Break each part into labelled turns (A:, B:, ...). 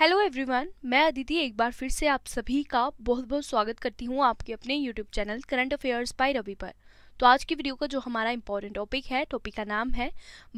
A: Hello everyone मैं अदिति एक बार फिर से आप सभी का बहुत बहुत स्वागत करती हूँ आपके अपने YouTube channel current affairs by Ravi पर तो आज की वीडियो का जो हमारा इम्पोर्टेंट टॉपिक है टॉपिक का नाम है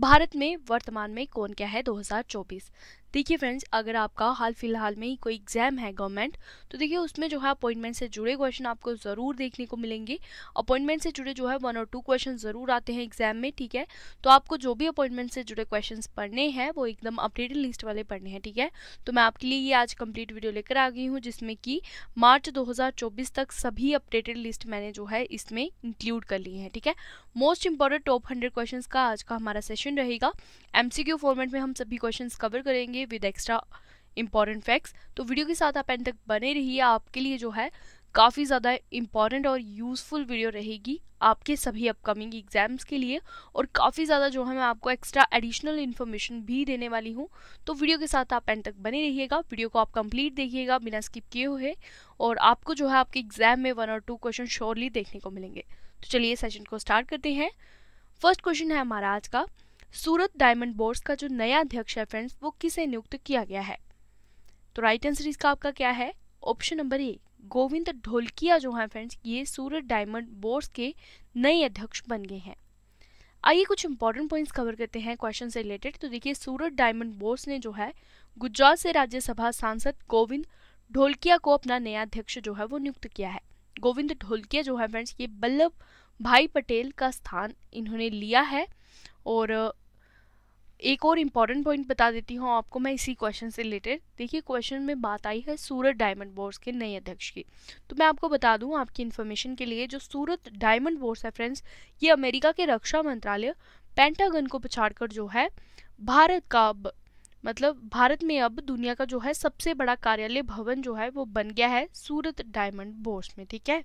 A: भारत में वर्तमान में कौन क्या है 2024 देखिए फ्रेंड्स अगर आपका हाल फिलहाल में ही कोई एग्ज़ाम है गवर्नमेंट तो देखिए उसमें जो है अपॉइंटमेंट से जुड़े क्वेश्चन आपको ज़रूर देखने को मिलेंगे अपॉइंटमेंट से जुड़े जो है वन और टू क्वेश्चन ज़रूर आते हैं एग्जाम में ठीक है तो आपको जो भी अपॉइंटमेंट से जुड़े क्वेश्चन पढ़ने हैं वो एकदम अपडेटेड लिस्ट वाले पढ़ने हैं ठीक है तो मैं आपके लिए ये आज कंप्लीट वीडियो लेकर आ गई हूँ जिसमें कि मार्च दो तक सभी अपडेटेड लिस्ट मैंने जो है इसमें इंक्लूड कर ली है ठीक है most important top hundred question का आज का हमारा सेशन रहेगा एम फॉर्मेट में हम सभी क्वेश्चन कवर करेंगे विद एक्स्ट्रा इंपॉर्टेंट फैक्ट्स तो वीडियो के साथ आप एंड तक बने रहिए आपके लिए जो है काफ़ी ज़्यादा इम्पॉर्टेंट और यूज़फुल वीडियो रहेगी आपके सभी अपकमिंग एग्ज़ाम्स के लिए और काफ़ी ज़्यादा जो है मैं आपको एक्स्ट्रा एडिशनल इन्फॉर्मेशन भी देने वाली हूँ तो वीडियो के साथ आप एंड तक बने रहिएगा वीडियो को आप कंप्लीट देखिएगा बिना स्किप किए हुए और आपको जो है आपके एग्ज़ाम में वन और टू क्वेश्चन श्योरली देखने को मिलेंगे तो चलिए सेशन को स्टार्ट करते हैं फर्स्ट क्वेश्चन है हमारा आज का सूरत डायमंड बोर्ड्स का जो नया अध्यक्ष है फ्रेंड्स वो किसे नियुक्त किया गया है तो राइट आंसर इसका आपका क्या है option number A Govind Dholakia जो हैं फ्रेंड्स ये सूरत डायमंड बोर्ड्स के नए अध्यक्ष बन गए हैं आइए कुछ इंपॉर्टेंट पॉइंट्स कवर करते हैं क्वेश्चन से रिलेटेड तो देखिए सूरत डायमंड बोर्ड्स ने जो है गुजरात से राज्यसभा सांसद गोविंद ढोलकिया को अपना नया अध्यक्ष जो है वो नियुक्त किया है गोविंद ढोलकिया जो है फ्रेंड्स ये बल्लभ भाई पटेल का स्थान इन्होंने लिया है और एक और इम्पॉर्टेंट पॉइंट बता देती हूँ आपको मैं इसी क्वेश्चन से रिलेटेड देखिए क्वेश्चन में बात आई है सूरत डायमंड बोर्स के नए अध्यक्ष की तो मैं आपको बता दूँ आपकी इन्फॉर्मेशन के लिए जो सूरत डायमंड बोर्स है फ्रेंड्स ये अमेरिका के रक्षा मंत्रालय पेंटागन को पछाड़ कर जो है भारत का मतलब भारत में अब दुनिया का जो है सबसे बड़ा कार्यालय भवन जो है वो बन गया है सूरत डायमंड बोर्स में ठीक है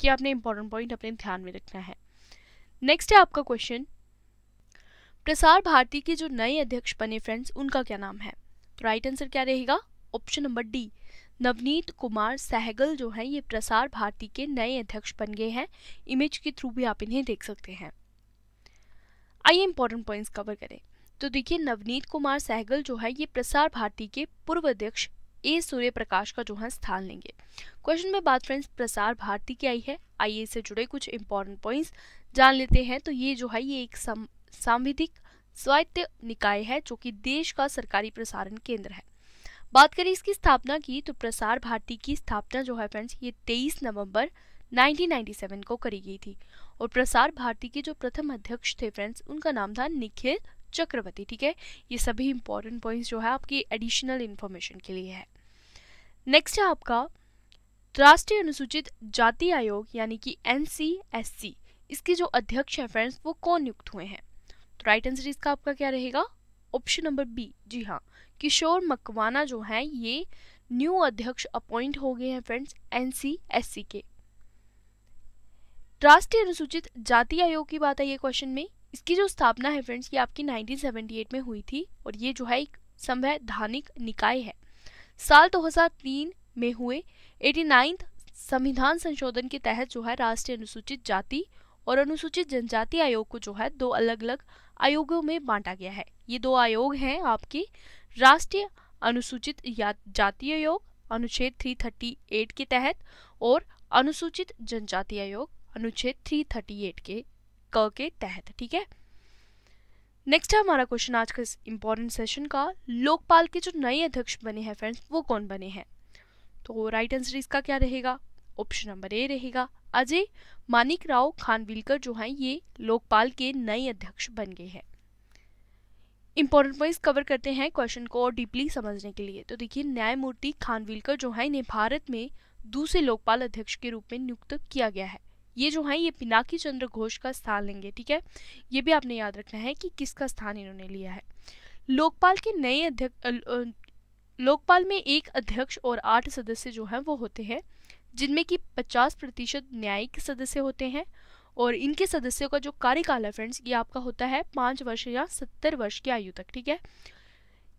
A: कि आपने इंपॉर्टेंट पॉइंट अपने ध्यान में रखना है नेक्स्ट है आपका क्वेश्चन प्रसार भारती के जो नए अध्यक्ष बने फ्रेंड्स उनका क्या नाम है तो राइट आंसर क्या रहेगा option number D Navneet Kumar Sehgal जो हैं ये प्रसार भारती के नए अध्यक्ष बन गए हैं इमेज के थ्रू भी आप इन्हें देख सकते हैं आइए इंपॉर्टेंट पॉइंट्स कवर करें तो देखिए नवनीत कुमार सहगल जो है ये प्रसार भारती के पूर्व अध्यक्ष ए सूर्य प्रकाश का जो है स्थान लेंगे क्वेश्चन में बात फ्रेंड्स प्रसार भारती की आई है आइए इससे जुड़े कुछ इंपॉर्टेंट पॉइंट्स जान लेते हैं तो ये जो है ये एक सांविधिक स्वायत्त निकाय है जो कि देश का सरकारी प्रसारण केंद्र है बात करें इसकी स्थापना की तो प्रसार भारती की स्थापना जो है फ्रेंड्स ये 23 नवंबर 1997 को करी गई थी और प्रसार भारती के जो प्रथम अध्यक्ष थे फ्रेंड्स उनका नाम था निखिल चक्रवर्ती ठीक है ये सभी इंपॉर्टेंट पॉइंट्स जो है आपकी एडिशनल इन्फॉर्मेशन के लिए है नेक्स्ट है आपका राष्ट्रीय अनुसूचित जाति आयोग यानी कि एन इसके जो अध्यक्ष हैं फ्रेंड्स वो कौन नियुक्त हुए हैं तो राइट आंसर इसका आपका क्या रहेगा ऑप्शन नंबर बी जी हाँ किशोर मकवाना जो हैं ये न्यू अध्यक्ष अपॉइंट हो गए हैं फ्रेंड्स एनसीएससी के राष्ट्रीय अनुसूचित जाति आयोग की बात है ये क्वेश्चन में इसकी जो स्थापना है फ्रेंड्स ये आपकी 1978 में हुई थी और ये जो है एक संवैधानिक निकाय है साल 2003 में हुए एटी संविधान संशोधन के तहत जो है राष्ट्रीय अनुसूचित जाति और अनुसूचित जनजाति आयोग को जो है दो अलग अलग आयोगों में बांटा गया है ये दो आयोग हैं आपके राष्ट्रीय अनुसूचित जाति आयोग अनुच्छेद 338 के तहत और अनुसूचित जनजाति आयोग अनुच्छेद 338 के क के तहत ठीक है नेक्स्ट है हमारा क्वेश्चन आज का इस इम्पॉर्टेंट सेशन का लोकपाल के जो नए अध्यक्ष बने हैं फ्रेंड्स वो कौन बने हैं तो राइट आंसर इसका क्या रहेगा ऑप्शन नंबर ए रहेगा अजय मानिक राव खानविलकर जो हैं ये लोकपाल के नए अध्यक्ष बन गए हैं इंपॉर्टेंट पॉइंट्स कवर करते हैं क्वेश्चन को और डीपली समझने के लिए तो देखिए न्यायमूर्ति खानविलकर जो है इन्हें भारत में दूसरे लोकपाल अध्यक्ष के रूप में नियुक्त किया गया है ये जो हैं ये पिनाकी चंद्र घोष का स्थान लेंगे ठीक है ये भी आपने याद रखना है कि किसका स्थान इन्होंने लिया है लोकपाल के नए अध्यक्ष लोकपाल में एक अध्यक्ष और आठ सदस्य जो हैं वो होते हैं जिनमें कि पचास प्रतिशत न्यायिक सदस्य होते हैं और इनके सदस्यों का जो कार्यकाल है फ्रेंड्स ये आपका होता है पाँच वर्ष या सत्तर वर्ष की आयु तक ठीक है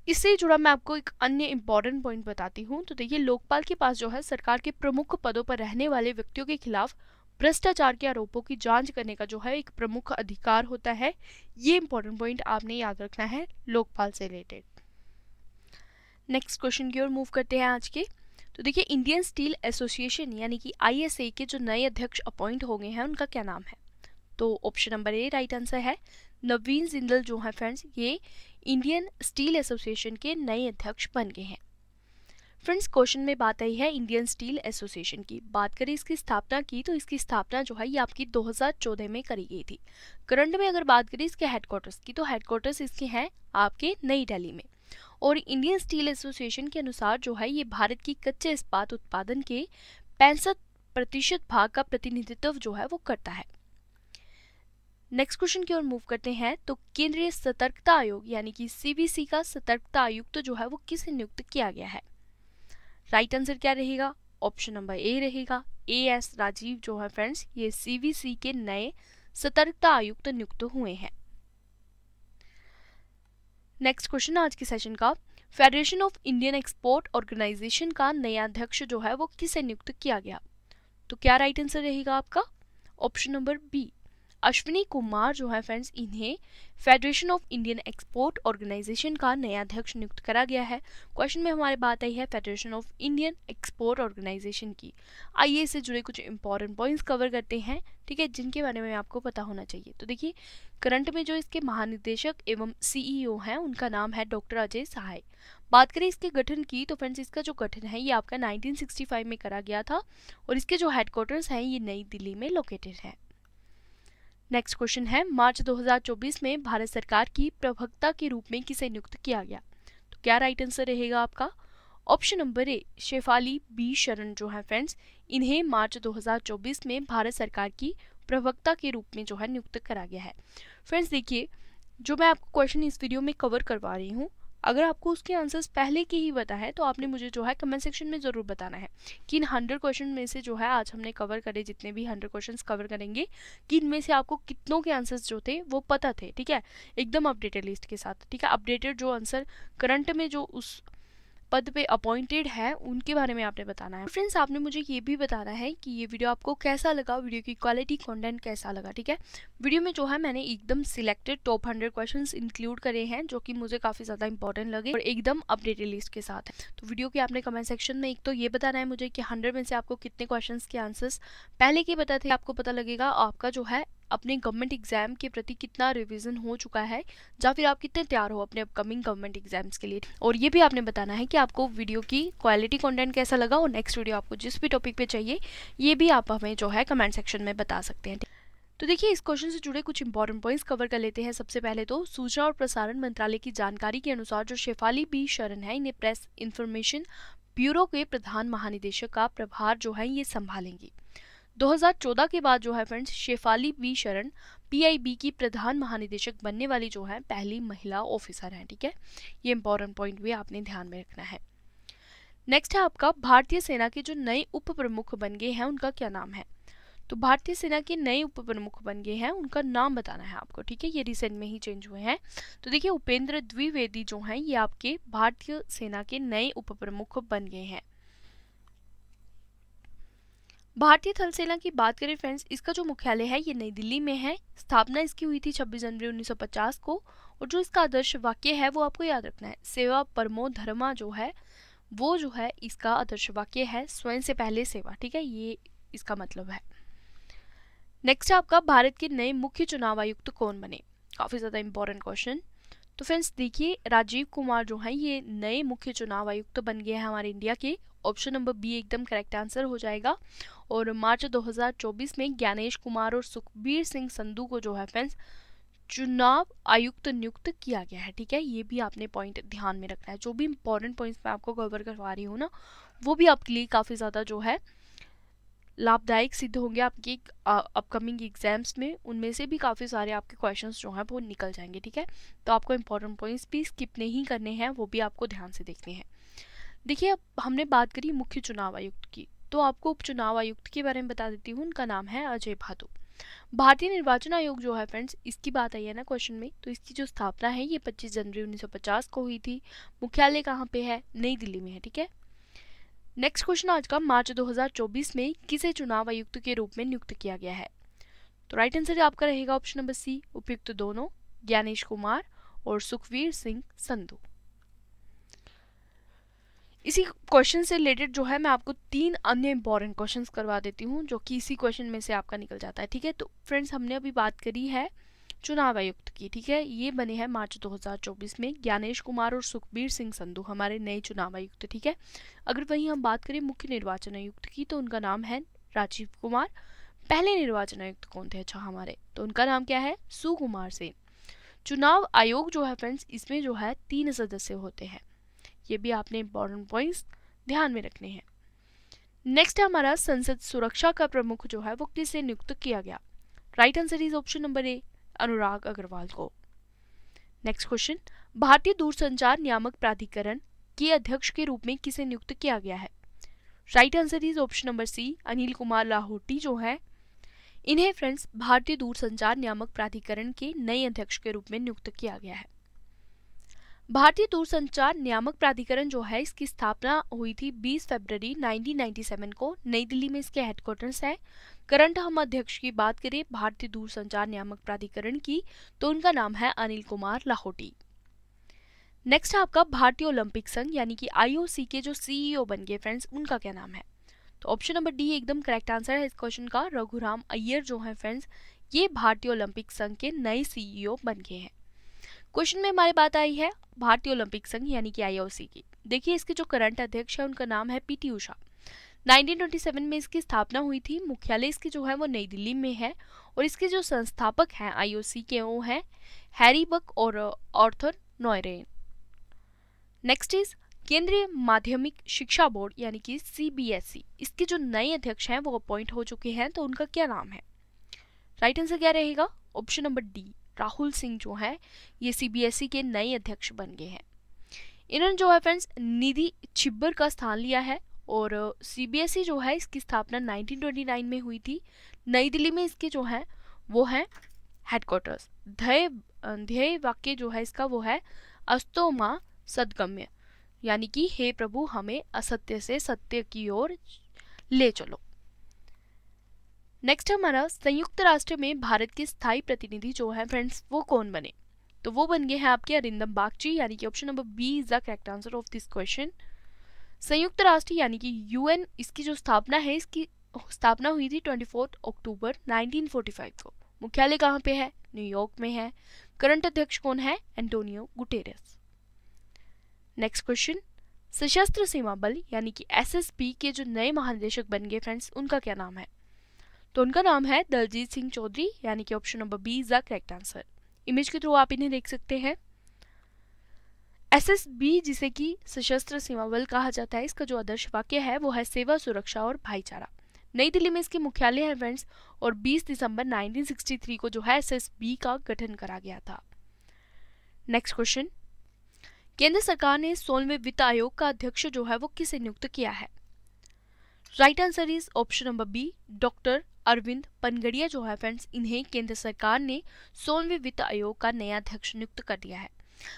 A: इससे जुड़ा मैं आपको एक अन्य इम्पॉर्टेंट पॉइंट बताती हूँ तो देखिए लोकपाल के पास जो है सरकार के प्रमुख पदों पर रहने वाले व्यक्तियों के खिलाफ भ्रष्टाचार के आरोपों की जांच करने का जो है एक प्रमुख अधिकार होता है ये इंपॉर्टेंट पॉइंट आपने याद रखना है लोकपाल से रिलेटेड नेक्स्ट क्वेश्चन की ओर मूव करते हैं आज के तो देखिए इंडियन स्टील एसोसिएशन यानी कि आईएसए के जो नए अध्यक्ष अपॉइंट हो गए हैं उनका क्या नाम है तो option number A right answer है नवीन जिंदल जो है फ्रेंड्स ये इंडियन स्टील एसोसिएशन के नए अध्यक्ष बन गए हैं फ्रेंड्स क्वेश्चन में बात आई है इंडियन स्टील एसोसिएशन की बात करें इसकी स्थापना की तो इसकी स्थापना जो है ये आपकी 2014 में करी गई थी करंट में अगर बात करें इसके हेडक्वार्टर्स की तो हेडक्वार्टर्स इसके हैं आपके नई दिल्ली में और इंडियन स्टील एसोसिएशन के अनुसार जो है ये भारत की कच्चे इस्पात उत्पादन के पैंसठ प्रतिशत भाग का प्रतिनिधित्व जो है वो करता है नेक्स्ट क्वेश्चन की ओर मूव करते हैं तो केंद्रीय सतर्कता आयोग यानी कि सीबीसी का सतर्कता आयुक्त तो जो है वो किसे नियुक्त किया गया है राइट आंसर क्या रहेगा ऑप्शन नंबर ए रहेगा ए एस राजीव जो है फ्रेंड्स ये सीवीसी के नए सतर्कता आयुक्त नियुक्त हुए हैं नेक्स्ट क्वेश्चन आज के सेशन का federation of Indian export organisation का नया अध्यक्ष जो है वो किसे नियुक्त किया गया तो क्या राइट आंसर रहेगा आपका option number B Ashwini Kumar जो है फ्रेंड्स इन्हें federation of Indian export organisation का नया अध्यक्ष नियुक्त करा गया है क्वेश्चन में हमारे बात आई है federation of Indian export organisation की आइए इससे जुड़े कुछ इंपॉर्टेंट पॉइंट्स कवर करते हैं ठीक है जिनके बारे में आपको पता होना चाहिए तो देखिए करंट में जो इसके महानिदेशक एवं सीईओ e हैं उनका नाम है डॉक्टर अजय सहाय बात करें इसके गठन की तो फ्रेंड्स इसका जो गठन है ये आपका 1965 में करा गया था और इसके जो हेडक्वार्टर्स हैं ये नई दिल्ली में लोकेटेड है नेक्स्ट क्वेश्चन है मार्च 2024 में भारत सरकार की प्रवक्ता के रूप में किसे नियुक्त किया गया तो क्या राइट आंसर रहेगा आपका option number A Shefali B Sharan जो है फ्रेंड्स इन्हें मार्च 2024 में भारत सरकार की प्रवक्ता के रूप में जो है नियुक्त करा गया है फ्रेंड्स देखिए जो मैं आपको क्वेश्चन इस वीडियो में कवर करवा रही हूँ अगर आपको उसके आंसर्स पहले के ही पता है तो आपने मुझे जो है कमेंट सेक्शन में ज़रूर बताना है कि इन हंड्रेड क्वेश्चन में से जो है आज हमने कवर करे जितने भी हंड्रेड क्वेश्चन कवर करेंगे कि इनमें से आपको कितनों के आंसर्स जो थे वो पता थे ठीक है एकदम अपडेटेड लिस्ट के साथ ठीक है अपडेटेड जो आंसर करंट में जो उस पद पे अपॉइंटेड है उनके बारे में आपने बताना है फ्रेंड्स आपने मुझे ये भी बताना है कि ये वीडियो आपको कैसा लगा वीडियो की क्वालिटी कंटेंट कैसा लगा ठीक है वीडियो में जो है मैंने एकदम selected top hundred question include करे हैं जो कि मुझे काफ़ी ज़्यादा इंपॉर्टेंट लगे और एकदम अपडेटेड लिस्ट के साथ है तो वीडियो के आपने कमेंट सेक्शन में एक तो ये बताना है मुझे कि हंड्रेड में से आपको कितने क्वेश्चन के आंसर्स पहले के बताते थे आपको पता लगेगा आपका जो है अपने गवर्नमेंट एग्ज़ाम के प्रति कितना रिविज़न हो चुका है या फिर आप कितने तैयार हो अपने अपकमिंग गवर्नमेंट एग्जाम्स के लिए और ये भी आपने बताना है कि आपको वीडियो की क्वालिटी कंटेंट कैसा लगा और नेक्स्ट वीडियो आपको जिस भी टॉपिक पे चाहिए ये भी आप हमें जो है कमेंट सेक्शन में बता सकते हैं तो देखिए इस क्वेश्चन से जुड़े कुछ इंपॉर्टेंट पॉइंट्स कवर कर लेते हैं सबसे पहले तो सूचना और प्रसारण मंत्रालय की जानकारी के अनुसार जो शेफाली बी शरण है इन्हें प्रेस इन्फॉर्मेशन ब्यूरो के प्रधान महानिदेशक का प्रभार जो है ये संभालेंगी 2014 के बाद जो है friends Shefali B Sharan PIB की प्रधान महानिदेशक बनने वाली जो है पहली महिला ऑफिसर हैं ठीक है ये इंपॉर्टेंट पॉइंट भी आपने ध्यान में रखना है नेक्स्ट है आपका भारतीय सेना के जो नए उप प्रमुख बन गए हैं उनका क्या नाम है तो भारतीय सेना के नए उप प्रमुख बन गए हैं उनका नाम बताना है आपको ठीक है ये रिसेंट में ही चेंज हुए हैं तो देखिए उपेंद्र द्विवेदी जो हैं ये आपके भारतीय सेना के नए उप प्रमुख बन गए हैं भारतीय थल सेना की बात करें फ्रेंड्स इसका जो मुख्यालय है ये नई दिल्ली में है स्थापना इसकी हुई थी 26 जनवरी 1950 को और जो इसका आदर्श वाक्य है वो आपको याद रखना है सेवा परमो धर्मा जो है वो जो है इसका आदर्श वाक्य है स्वयं से पहले सेवा ठीक है ये इसका मतलब है नेक्स्ट आपका भारत के नए मुख्य चुनाव आयुक्त कौन बने काफ़ी ज़्यादा इंपॉर्टेंट क्वेश्चन तो फ्रेंड्स देखिए राजीव कुमार जो है ये नए मुख्य चुनाव आयुक्त तो बन गए हैं हमारे इंडिया के ऑप्शन नंबर बी एकदम करेक्ट आंसर हो जाएगा और मार्च 2024 में ज्ञानेश कुमार और सुखबीर सिंह संधू को जो है फ्रेंड्स चुनाव आयुक्त नियुक्त किया गया है ठीक है ये भी आपने पॉइंट ध्यान में रखना है जो भी इंपॉर्टेंट पॉइंट्स मैं आपको कवर करवा रही हूँ ना वो भी आपके लिए काफ़ी ज़्यादा जो है लाभदायक सिद्ध होंगे आपकी अपकमिंग एग्जाम्स में उनमें से भी काफ़ी सारे आपके क्वेश्चंस जो हैं वो निकल जाएंगे ठीक है तो आपको इंपॉर्टेंट पॉइंट्स भी स्किप नहीं करने हैं वो भी आपको ध्यान से देखने हैं देखिए अब हमने बात करी मुख्य चुनाव आयुक्त की तो आपको उपचुनाव आयुक्त के बारे में बता देती हूँ उनका नाम है अजय भादो भारतीय निर्वाचन आयोग जो है फ्रेंड्स इसकी बात आई है ना क्वेश्चन में तो इसकी जो स्थापना है ये 25 जनवरी 1950 को हुई थी मुख्यालय कहाँ पे है नई दिल्ली में है ठीक है नेक्स्ट क्वेश्चन आज का मार्च 2024 में किसे चुनाव आयुक्त के रूप में नियुक्त किया गया है तो राइट आंसर आपका रहेगा ऑप्शन नंबर सी उपयुक्त दोनों ज्ञानेश कुमार और सुखवीर सिंह संधु इसी क्वेश्चन से रिलेटेड जो है मैं आपको तीन अन्य इंपॉर्टेंट क्वेश्चंस करवा देती हूँ जो कि इसी क्वेश्चन में से आपका निकल जाता है ठीक है तो फ्रेंड्स हमने अभी बात करी है चुनाव आयुक्त की ठीक है ये बने हैं मार्च 2024 में ज्ञानेश कुमार और सुखबीर सिंह संधू हमारे नए चुनाव आयुक्त ठीक है अगर वहीं हम बात करें मुख्य निर्वाचन आयुक्त की तो उनका नाम है राजीव कुमार पहले निर्वाचन आयुक्त कौन थे अच्छा हमारे तो उनका नाम क्या है सुकुमार सेन चुनाव आयोग जो है फ्रेंड्स इसमें जो है तीन सदस्य होते हैं ये भी आपने इम्पोर्टेंट पॉइंट्स ध्यान में रखने हैं नेक्स्ट है हमारा संसद सुरक्षा का प्रमुख जो है वो किसे नियुक्त किया गया right answer is option number A Anurag Agarwal को नेक्स्ट क्वेश्चन भारतीय दूरसंचार नियामक प्राधिकरण के अध्यक्ष के रूप में किसे नियुक्त किया गया है right answer is option number C Anil Kumar Lahoti जो है इन्हें फ्रेंड्स भारतीय दूरसंचार नियामक प्राधिकरण के नए अध्यक्ष के रूप में नियुक्त किया गया है भारतीय दूरसंचार नियामक प्राधिकरण जो है इसकी स्थापना हुई थी 20 फरवरी 1997 को नई दिल्ली में इसके हेडक्वार्टर्स है करंट हम अध्यक्ष की बात करें भारतीय दूरसंचार नियामक प्राधिकरण की तो उनका नाम है अनिल कुमार लाहौटी नेक्स्ट आपका भारतीय ओलंपिक संघ यानी कि आईओसी के जो सीईओ e बन गए फ्रेंड्स उनका क्या नाम है तो ऑप्शन नंबर डी एकदम करेक्ट आंसर है इस क्वेश्चन का रघुराम अय्यर जो है फ्रेंड्स ये भारतीय ओलंपिक संघ के नए सीईओ e बन गए हैं क्वेश्चन में हमारी बात आई है भारतीय ओलंपिक संघ यानी कि आईओसी की देखिए इसके जो करंट अध्यक्ष है उनका नाम है पीटी उषा 1927 में इसकी स्थापना हुई थी मुख्यालय इसके जो है वो नई दिल्ली में है और इसके जो संस्थापक हैं आईओसी के वो हैं हैरी बक और ऑर्थर नॉयरेन नेक्स्ट इज केंद्रीय माध्यमिक शिक्षा बोर्ड यानी कि सीबीएसई e। इसके जो नए अध्यक्ष हैं वो अपॉइंट हो चुके हैं तो उनका क्या नाम है राइट आंसर क्या रहेगा option number D Rahul Singh जो हैं ये सीबीएसई e के नए अध्यक्ष बन गए हैं इन्होंने जो है फ्रेंड्स निधि छिब्बर का स्थान लिया है और सीबीएसई e जो है इसकी स्थापना 1929 में हुई थी नई दिल्ली में इसके जो है वो है हेडक्वार्टर्स ध्यय ध्यय वाक्य जो है इसका वो है अस्तो माँ सदगम्य यानी कि हे प्रभु हमें असत्य से सत्य की ओर ले चलो नेक्स्ट हमारा संयुक्त राष्ट्र में भारत के स्थायी प्रतिनिधि जो है फ्रेंड्स वो कौन बने तो वो बन गए हैं आपके अरिंदम बागची यानी कि option number B is the correct answer of this question संयुक्त राष्ट्र यानी कि यूएन इसकी जो स्थापना है इसकी स्थापना हुई थी 24 अक्टूबर 1945 को मुख्यालय कहाँ पे है न्यूयॉर्क में है करंट अध्यक्ष कौन है एंटोनियो गुटेरस नेक्स्ट क्वेश्चन सशस्त्र सीमा बल यानी कि एसएसबी के जो नए महानिदेशक बन गए फ्रेंड्स उनका क्या नाम है तो उनका नाम है दलजीत सिंह चौधरी यानी कि option number B is the correct answer image के थ्रू आप इन्हें देख सकते हैं एसएसबी जिसे कि सशस्त्र सीमा बल कहा जाता है इसका जो आदर्श वाक्य है वो है सेवा सुरक्षा और भाईचारा नई दिल्ली में इसके मुख्यालय है फ्रेंड्स और 20 दिसंबर 1963 को जो है एसएसबी का गठन करा गया था नेक्स्ट क्वेश्चन केंद्र सरकार ने सोलवे वित्त आयोग का अध्यक्ष जो है वो किसे नियुक्त किया है right answer is option number B doctor Arvind Panagariya जो है फ्रेंड्स इन्हें केंद्र सरकार ने सोलवे वित्त आयोग का नया अध्यक्ष नियुक्त कर दिया है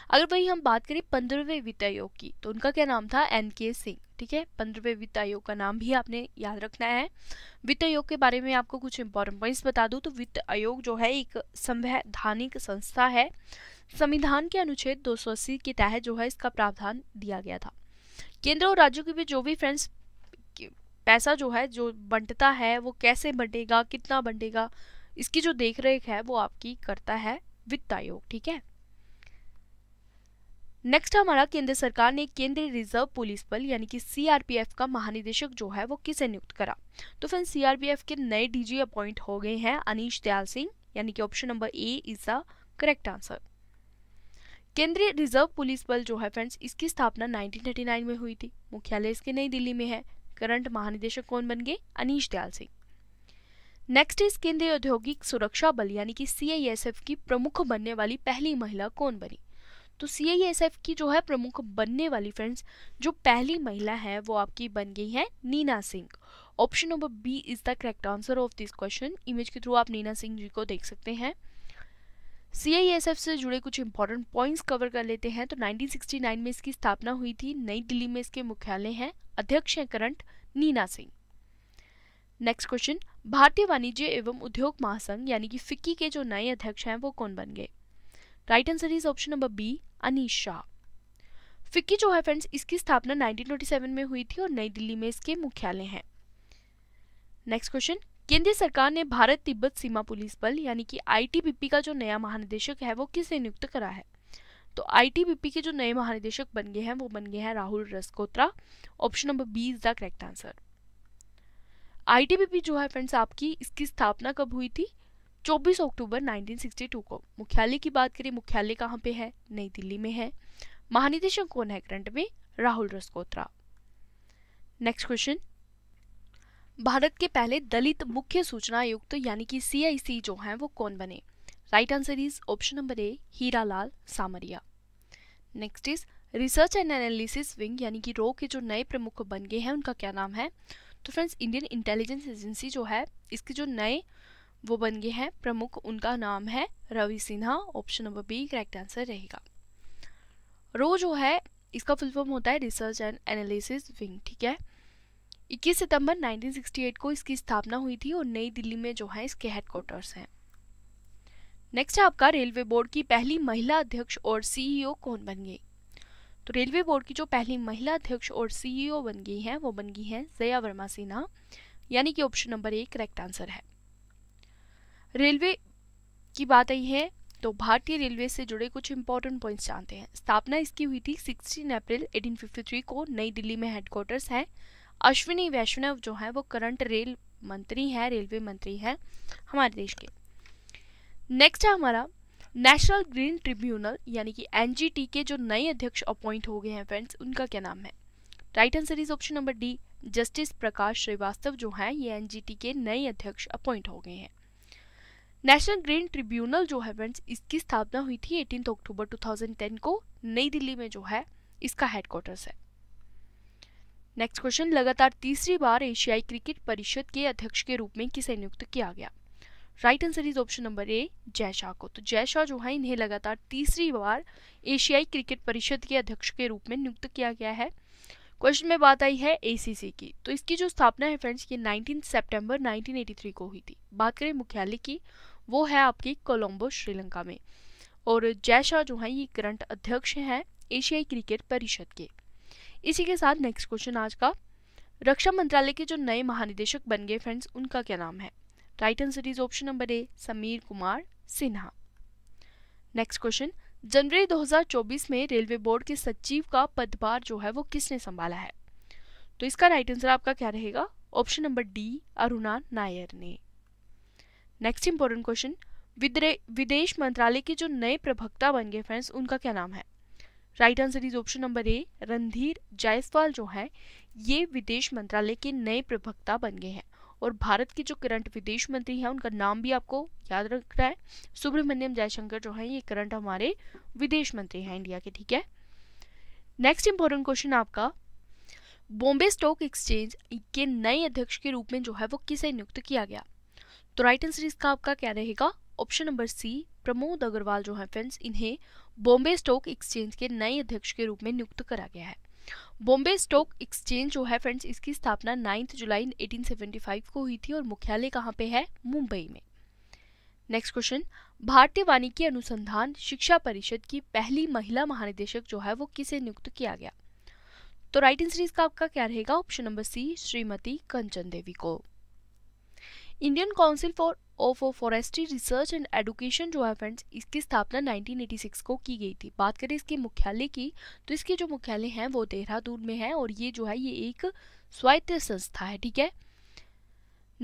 A: अगर वही हम बात करें पंद्रहवें वित्त आयोग की तो उनका क्या नाम था एन के सिंह ठीक है पंद्रहवें वित्त आयोग का नाम भी आपने याद रखना है वित्त आयोग के बारे में आपको कुछ इंपॉर्टेंट पॉइंट्स बता दूं तो वित्त आयोग जो है एक संवैधानिक संस्था है संविधान के अनुच्छेद दो के तहत जो है इसका प्रावधान दिया गया था केंद्र और राज्यों के बीच जो भी फ्रेंड्स पैसा जो है जो बंटता है वो कैसे बंटेगा कितना बंटेगा इसकी जो देख रेख है वो आपकी करता है वित्त आयोग ठीक है नेक्स्ट हमारा केंद्र सरकार ने केंद्रीय रिजर्व पुलिस बल यानी कि सीआरपीएफ का महानिदेशक जो है वो किसे नियुक्त करा तो फिर सीआरपीएफ के नए डीजी अपॉइंट हो गए हैं अनिश दयाल सिंह यानी कि option number A is the correct answer केंद्रीय रिजर्व पुलिस बल जो है फ्रेंड्स इसकी स्थापना 1939 में हुई थी मुख्यालय इसके नई दिल्ली में है करंट महानिदेशक कौन बन गए अनिश दयाल सिंह नेक्स्ट इज केंद्रीय औद्योगिक सुरक्षा बल यानी कि सीआईएसएफ की प्रमुख बनने वाली पहली महिला कौन बनी तो सीआईएसएफ की जो है प्रमुख बनने वाली फ्रेंड्स जो पहली महिला है वो आपकी बन गई है Neena Singh option number B is the correct answer of this question image के थ्रू आप नीना सिंह जी को देख सकते हैं सीआईएसएफ से जुड़े कुछ इंपॉर्टेंट पॉइंट्स कवर कर लेते हैं तो 1969 में इसकी स्थापना हुई थी नई दिल्ली में इसके मुख्यालय हैं अध्यक्ष हैं current Neena Singh next question भारतीय वाणिज्य एवं उद्योग महासंघ यानी कि फिक्की के जो नए अध्यक्ष हैं वो कौन बन गए right answer is option number B Anish Shah FICCI जो है फ्रेंड्स इसकी स्थापना 1927 में हुई थी और नई दिल्ली में इसके मुख्यालय हैं नेक्स्ट क्वेश्चन केंद्र सरकार ने भारत तिब्बत सीमा पुलिस बल यानी कि आईटीबीपी का जो नया महानिदेशक है वो किसे नियुक्त करा है तो आईटीबीपी के जो नए महानिदेशक बन गए हैं वो बन गए हैं Rahul Rasgotra option number B is the correct answer ITBP जो है फ्रेंड्स आपकी इसकी स्थापना कब हुई थी 24 अक्टूबर 1962 को मुख्यालय की बात करें मुख्यालय कहाँ पे है नई दिल्ली में है महानिदेशक कौन है करंट में राहुल रसकोत्रा नेक्स्ट क्वेश्चन भारत के पहले दलित मुख्य सूचना आयुक्त तो यानी कि सीआईसी जो हैं वो कौन बने right answer is option number A Hira Lal Samariya next is research and analysis wing यानी कि रो के जो नए प्रमुख बन गए हैं उनका क्या नाम है तो फ्रेंड्स इंडियन इंटेलिजेंस एजेंसी जो है इसके जो नए वो बन गए हैं प्रमुख उनका नाम है Ravi Sinha option number B correct answer रहेगा रो जो है इसका फुल फॉर्म होता है रिसर्च एंड एनालिसिस विंग ठीक है 21 सितंबर 1968 को इसकी स्थापना हुई थी और नई दिल्ली में जो है इसके हेडक्वार्टर्स हैं नेक्स्ट है आपका रेलवे बोर्ड की पहली महिला अध्यक्ष और सीईओ e कौन बन गई तो रेलवे बोर्ड की जो पहली महिला अध्यक्ष और सीईओ e बन गई हैं वो बन गई हैं जया वर्मा सिन्हा यानी कि ऑप्शन नंबर एक करेक्ट आंसर है रेलवे की बात आई है तो भारतीय रेलवे से जुड़े कुछ इंपॉर्टेंट पॉइंट्स जानते हैं स्थापना इसकी हुई थी 16 अप्रैल 1853 को नई दिल्ली में हेडक्वार्टर्स हैं अश्विनी वैष्णव जो है वो करंट रेल मंत्री है रेलवे मंत्री है हमारे देश के नेक्स्ट है हमारा नेशनल ग्रीन ट्रिब्यूनल यानी कि एनजीटी के जो नए अध्यक्ष अपॉइंट हो गए हैं फ्रेंड्स उनका क्या नाम है right answer is option number D justice Prakash Shrivastava जो हैं ये एनजीटी के नए अध्यक्ष अपॉइंट हो गए हैं नेशनल ग्रीन ट्रिब्यूनल जो है फ्रेंड्स इसकी स्थापना हुई थी एटीन अक्टूबर टू को नई दिल्ली में जो है इसका हेडक्वार्टर्स है नेक्स्ट क्वेश्चन लगातार तीसरी बार एशियाई क्रिकेट परिषद के अध्यक्ष के रूप में किसे नियुक्त किया गया right answer is option number A Jay Shah को तो जय शाह जो है इन्हें लगातार तीसरी बार एशियाई क्रिकेट परिषद के अध्यक्ष के रूप में नियुक्त किया गया है क्वेश्चन में बात आई है एसीसी की तो इसकी जो स्थापना है फ्रेंड्स ये 19 सितंबर 1983 को हुई थी बात करें मुख्यालय की वो है आपकी कोलंबो श्रीलंका में और जय शाह जो है ये करंट अध्यक्ष हैं एशियाई क्रिकेट परिषद के इसी के साथ नेक्स्ट क्वेश्चन आज का रक्षा मंत्रालय के जो नए महानिदेशक बन गए फ्रेंड्स उनका क्या नाम है right answer is option number A Sameer Kumar Sinha next question जनवरी 2024 में रेलवे बोर्ड के सचिव का पदभार जो है वो किसने संभाला है तो इसका राइट आंसर आपका क्या रहेगा option number D Aruna Nair ने नेक्स्ट इंपॉर्टेंट क्वेश्चन विदेश मंत्रालय के जो नए प्रवक्ता बन गए फ्रेंड्स उनका क्या नाम है right answer is option number A Randhir Jaiswal जो है ये विदेश मंत्रालय के नए प्रवक्ता बन गए हैं और भारत के जो करंट विदेश मंत्री हैं उनका नाम भी आपको याद रख रहा है सुब्रमण्यम जयशंकर जो है ये करंट हमारे विदेश मंत्री हैं इंडिया के ठीक है नेक्स्ट इंपॉर्टेंट क्वेश्चन आपका बॉम्बे स्टॉक एक्सचेंज के नए अध्यक्ष के रूप में जो है वो किसे नियुक्त किया गया तो राइट आंसर इसका आपका क्या रहेगा option number C Pramod Agarwal जो है फ्रेंड्स इन्हें बॉम्बे स्टॉक एक्सचेंज के नए अध्यक्ष के रूप में नियुक्त करा गया है बॉम्बे स्टॉक एक्सचेंज जो है फ्रेंड्स इसकी स्थापना 9 जुलाई 1875 को हुई थी और मुख्यालय कहाँ पे है मुंबई में नेक्स्ट क्वेश्चन भारतीय वानिकी अनुसंधान शिक्षा परिषद की पहली महिला महानिदेशक जो है वो किसे नियुक्त किया गया तो राइट आंसर इसका आपका क्या रहेगा option number C Shrimati Kanchan Devi को Indian council for of forestry research and education जो है फ्रेंड्स इसकी स्थापना 1986 को की गई थी बात करें इसके मुख्यालय की तो इसके जो मुख्यालय हैं वो देहरादून में है और ये जो है ये एक स्वायत्त संस्था है ठीक है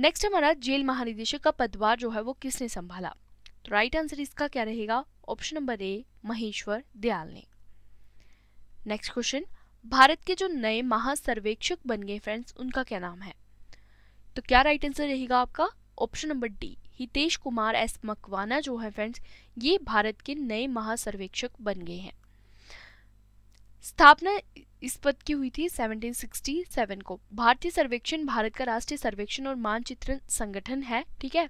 A: नेक्स्ट हमारा जेल महानिदेशक का पदभार जो है वो किसने संभाला तो राइट आंसर इसका क्या रहेगा option number A Maheshwar Dayal ने नेक्स्ट क्वेश्चन भारत के जो नए महासर्वेक्षक बन गए फ्रेंड्स उनका क्या नाम है तो क्या राइट आंसर रहेगा आपका option number D Hitesh Kumar S Makwana जो है फ्रेंड्स ये भारत के नए महासर्वेक्षक बन गए हैं स्थापना इस पद की हुई थी 1767 को भारतीय सर्वेक्षण भारत का राष्ट्रीय सर्वेक्षण और मानचित्रण संगठन है ठीक है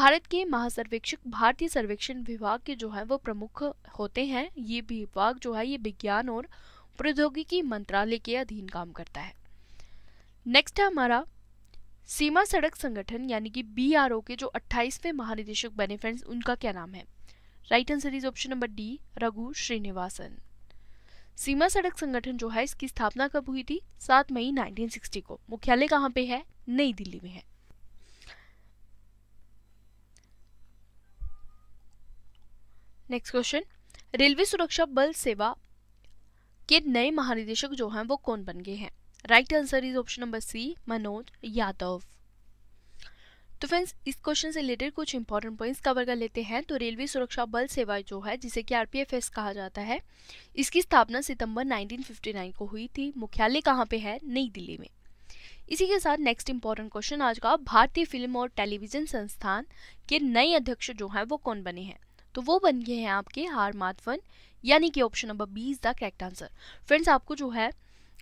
A: भारत के महासर्वेक्षक भारतीय सर्वेक्षण विभाग के जो है वो प्रमुख होते हैं ये विभाग जो है ये विज्ञान और प्रौद्योगिकी मंत्रालय के अधीन काम करता है नेक्स्ट है हमारा सीमा सड़क संगठन यानी कि बी के जो 28वें महानिदेशक बने फ्रेंड्स उनका क्या नाम है right answer is option number D Raghu Srinivasan सीमा सड़क संगठन जो है इसकी स्थापना कब हुई थी सात मई 1960 को मुख्यालय कहाँ पे है नई दिल्ली में है नेक्स्ट क्वेश्चन रेलवे सुरक्षा बल सेवा के नए महानिदेशक जो हैं वो कौन बन गए हैं right answer is option number C Manoj Yadav तो फ्रेंड्स इस क्वेश्चन से रिलेटेड कुछ इंपॉर्टेंट पॉइंट्स कवर कर लेते हैं तो रेलवे सुरक्षा बल सेवा जो है जिसे कि आरपीएफएस कहा जाता है इसकी स्थापना सितंबर 1959 को हुई थी मुख्यालय कहाँ पे है नई दिल्ली में इसी के साथ नेक्स्ट इंपॉर्टेंट क्वेश्चन आज का भारतीय फिल्म और टेलीविजन संस्थान के नए अध्यक्ष जो हैं वो कौन बने हैं तो वो बन गए हैं आपके हार माधवन यानी कि option number B is the correct answer friends आपको जो है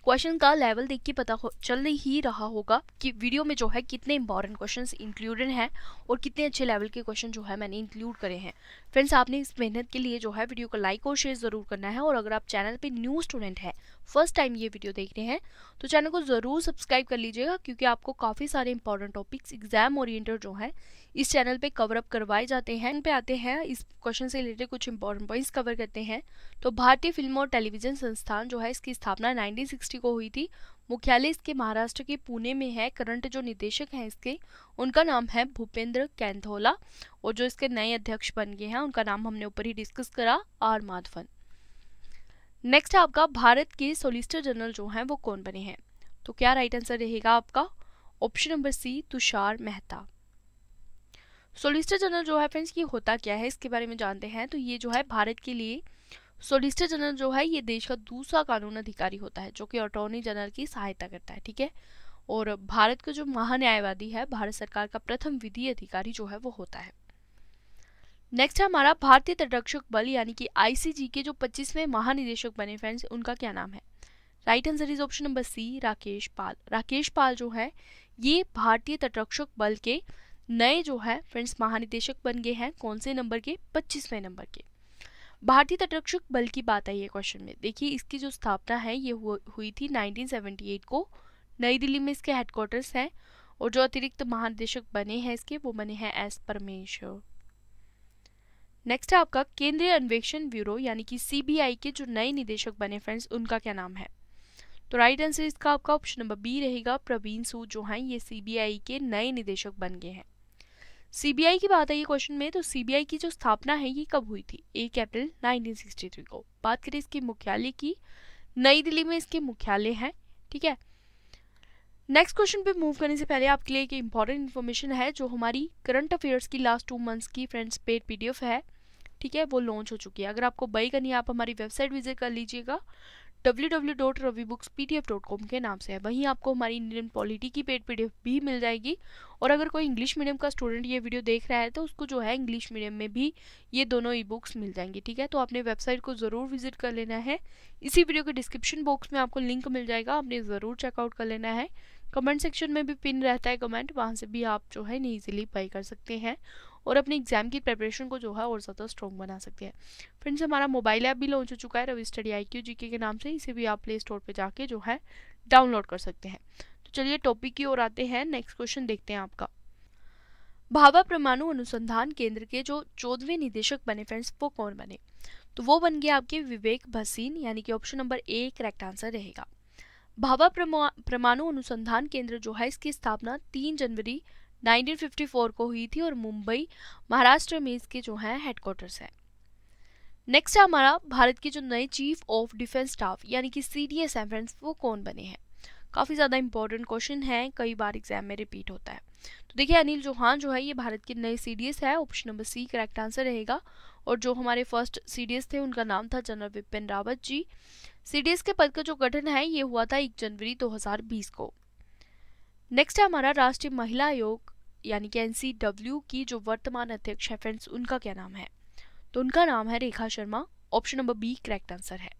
A: क्वेश्चन का लेवल देख के पता चल ही रहा होगा कि वीडियो में जो है कितने इंपॉर्टेंट क्वेश्चंस इंक्लूडेड हैं और कितने अच्छे लेवल के क्वेश्चन जो है मैंने इंक्लूड करे हैं फ्रेंड्स आपने इस मेहनत के लिए जो है वीडियो को लाइक और शेयर ज़रूर करना है और अगर आप चैनल पर न्यू स्टूडेंट हैं फर्स्ट टाइम ये वीडियो देख रहे हैं तो चैनल को ज़रूर सब्सक्राइब कर लीजिएगा क्योंकि आपको काफ़ी सारे इंपॉर्टेंट टॉपिक्स एग्जाम ओरिएटेड जो हैं इस चैनल पे कवर अप करवाए जाते हैं इन पे आते हैं इस क्वेश्चन से रिलेटेड कुछ इंपॉर्टेंट पॉइंट्स कवर करते हैं तो भारतीय फिल्म और टेलीविजन संस्थान जो है इसकी स्थापना 1960 को हुई थी मुख्यालय इसके महाराष्ट्र के पुणे में है करंट जो निदेशक हैं इसके उनका नाम है भूपेंद्र कैंथोला और जो इसके नए अध्यक्ष बन गए हैं उनका नाम हमने ऊपर ही डिस्कस करा आर माधवन नेक्स्ट है आपका भारत के सोलिसिटर जनरल जो हैं वो कौन बने हैं तो क्या राइट आंसर रहेगा आपका option number C Tushar Mehta solicitor general जो है फ्रेंड्स ये होता क्या है इसके बारे में जानते हैं तो ये जो है भारत के लिए सोलिसिटर जनरल जो है ये देश का दूसरा कानून अधिकारी होता है जो कि अटॉर्नी जनरल की सहायता करता है ठीक है और भारत का जो महान्यायवादी है भारत सरकार का प्रथम विधि अधिकारी जो है वो होता है नेक्स्ट है हमारा भारतीय तटरक्षक बल यानी कि आईसीजी के जो 25वें महानिदेशक बने फ्रेंड्स उनका क्या नाम है right answer is option number C Rakesh Pal Rakesh Pal जो है ये भारतीय तटरक्षक बल के नए जो है फ्रेंड्स महानिदेशक बन गए हैं कौन से नंबर के पच्चीसवें नंबर के भारतीय तटरक्षक बल की बात आई है क्वेश्चन में देखिए इसकी जो स्थापना है ये हुई थी 1978 को नई दिल्ली में इसके हेडक्वार्टर्स हैं और जो अतिरिक्त महानिदेशक बने हैं इसके वो बने हैं एस परमेश्वर नेक्स्ट है आपका केंद्रीय अन्वेषण ब्यूरो यानी कि सीबीआई के जो नए निदेशक बने फ्रेंड्स उनका क्या नाम है तो राइट आंसर इसका आपका ऑप्शन नंबर बी रहेगा प्रवीण सूद जो हैं ये सीबीआई के नए निदेशक बन गए हैं सीबीआई की बात आई क्वेश्चन में तो सीबीआई की जो स्थापना है ये कब हुई थी एक अप्रैल 1963 को बात करें इसके मुख्यालय की नई दिल्ली में इसके मुख्यालय हैं ठीक है नेक्स्ट क्वेश्चन पे मूव करने से पहले आपके लिए एक इंपॉर्टेंट इन्फॉर्मेशन है जो हमारी करंट अफेयर्स की लास्ट टू मंथ्स की फ्रेंड्स पेड पीडीएफ है ठीक है वो लॉन्च हो चुकी है अगर आपको बाई करनी है आप हमारी वेबसाइट विजिट कर लीजिएगा www.ravibooks.pdf.com के नाम से है वहीं आपको हमारी इंडियन पॉलिटी की पेड पीडीएफ भी मिल जाएगी और अगर कोई इंग्लिश मीडियम का स्टूडेंट ये वीडियो देख रहा है तो उसको जो है इंग्लिश मीडियम में भी ये दोनों ई बुक्स मिल जाएंगी ठीक है तो आपने वेबसाइट को ज़रूर विजिट कर लेना है इसी वीडियो के डिस्क्रिप्शन बॉक्स में आपको लिंक मिल जाएगा आपने ज़रूर चेकआउट कर लेना है कमेंट सेक्शन में भी पिन रहता है कमेंट वहाँ से भी आप जो है इन्हें ईजिली बाई कर सकते हैं और अपने एग्जाम की प्रिपरेशन को जो है और ज़्यादा स्ट्रॉन्ग बना सकते हैं फ्रेंड्स हमारा मोबाइल ऐप भी लॉन्च हो चुका है रवि स्टडी आई क्यू के नाम से इसे भी आप प्ले स्टोर पर जाके जो है डाउनलोड कर सकते हैं तो चलिए टॉपिक की ओर आते हैं नेक्स्ट क्वेश्चन देखते हैं आपका भावा परमाणु अनुसंधान केंद्र के जो चौदहवें निदेशक बने फ्रेंड्स वो कौन बने तो वो बन गए आपके विवेक भसीन यानी कि option number A correct answer रहेगा भावा परमाणु अनुसंधान केंद्र जो है इसकी स्थापना 3 जनवरी 1954 को हुई थी और मुंबई महाराष्ट्र में इसके जो है हेडक्वार्टर्स है नेक्स्ट है हमारा भारत के जो नए चीफ ऑफ डिफेंस स्टाफ यानी कि सी डी एस एफ्रेंस वो कौन बने हैं काफ़ी ज़्यादा इंपॉर्टेंट क्वेश्चन है कई बार एग्जाम में रिपीट होता है तो देखिए अनिल चौहान जो है ये भारत के नए सी है option number C correct answer रहेगा और जो हमारे फर्स्ट सी थे उनका नाम था जनरल विपिन रावत जी सी के पद का जो गठन है ये हुआ था एक जनवरी दो को नेक्स्ट है हमारा राष्ट्रीय महिला आयोग यानी कि एनसीडब्ल्यू की जो वर्तमान अध्यक्ष है फ्रेंड्स उनका क्या नाम है तो उनका नाम है Rekha Sharma option number B correct answer है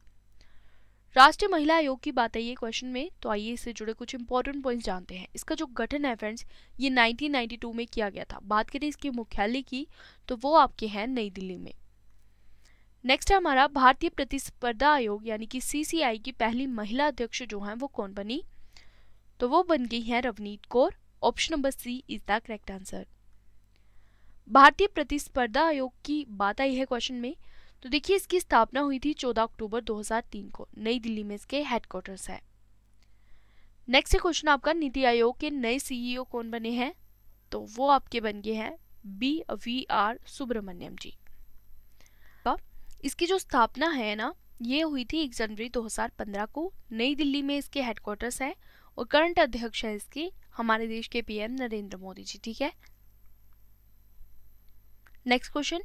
A: राष्ट्रीय महिला आयोग की बात है ये क्वेश्चन में तो आइए इससे जुड़े कुछ इंपॉर्टेंट पॉइंट्स जानते हैं इसका जो गठन है फ्रेंड्स ये 1992 में किया गया था बात करें इसके मुख्यालय की तो वो आपके हैं नई दिल्ली में नेक्स्ट है हमारा भारतीय प्रतिस्पर्धा आयोग यानी कि सीसीआई की पहली महिला अध्यक्ष जो है वो कौन बनी तो वो बन गई है Ravneet Kaur option number C is the correct answer भारतीय प्रतिस्पर्धा आयोग की बात आई है क्वेश्चन में तो देखिए इसकी स्थापना हुई थी 14 अक्टूबर 2003 को नई दिल्ली में इसके हेडक्वार्टर्स है नेक्स्ट क्वेश्चन आपका नीति आयोग के नए सीईओ e कौन बने हैं तो वो आपके बन गए हैं B V R Subrahmanyam ji इसकी जो स्थापना है ना ये हुई थी एक जनवरी 2015 को नई दिल्ली में इसके हेडक्वार्टर्स हैं और करंट अध्यक्ष है इसकी हमारे देश के पीएम नरेंद्र मोदी जी ठीक है नेक्स्ट क्वेश्चन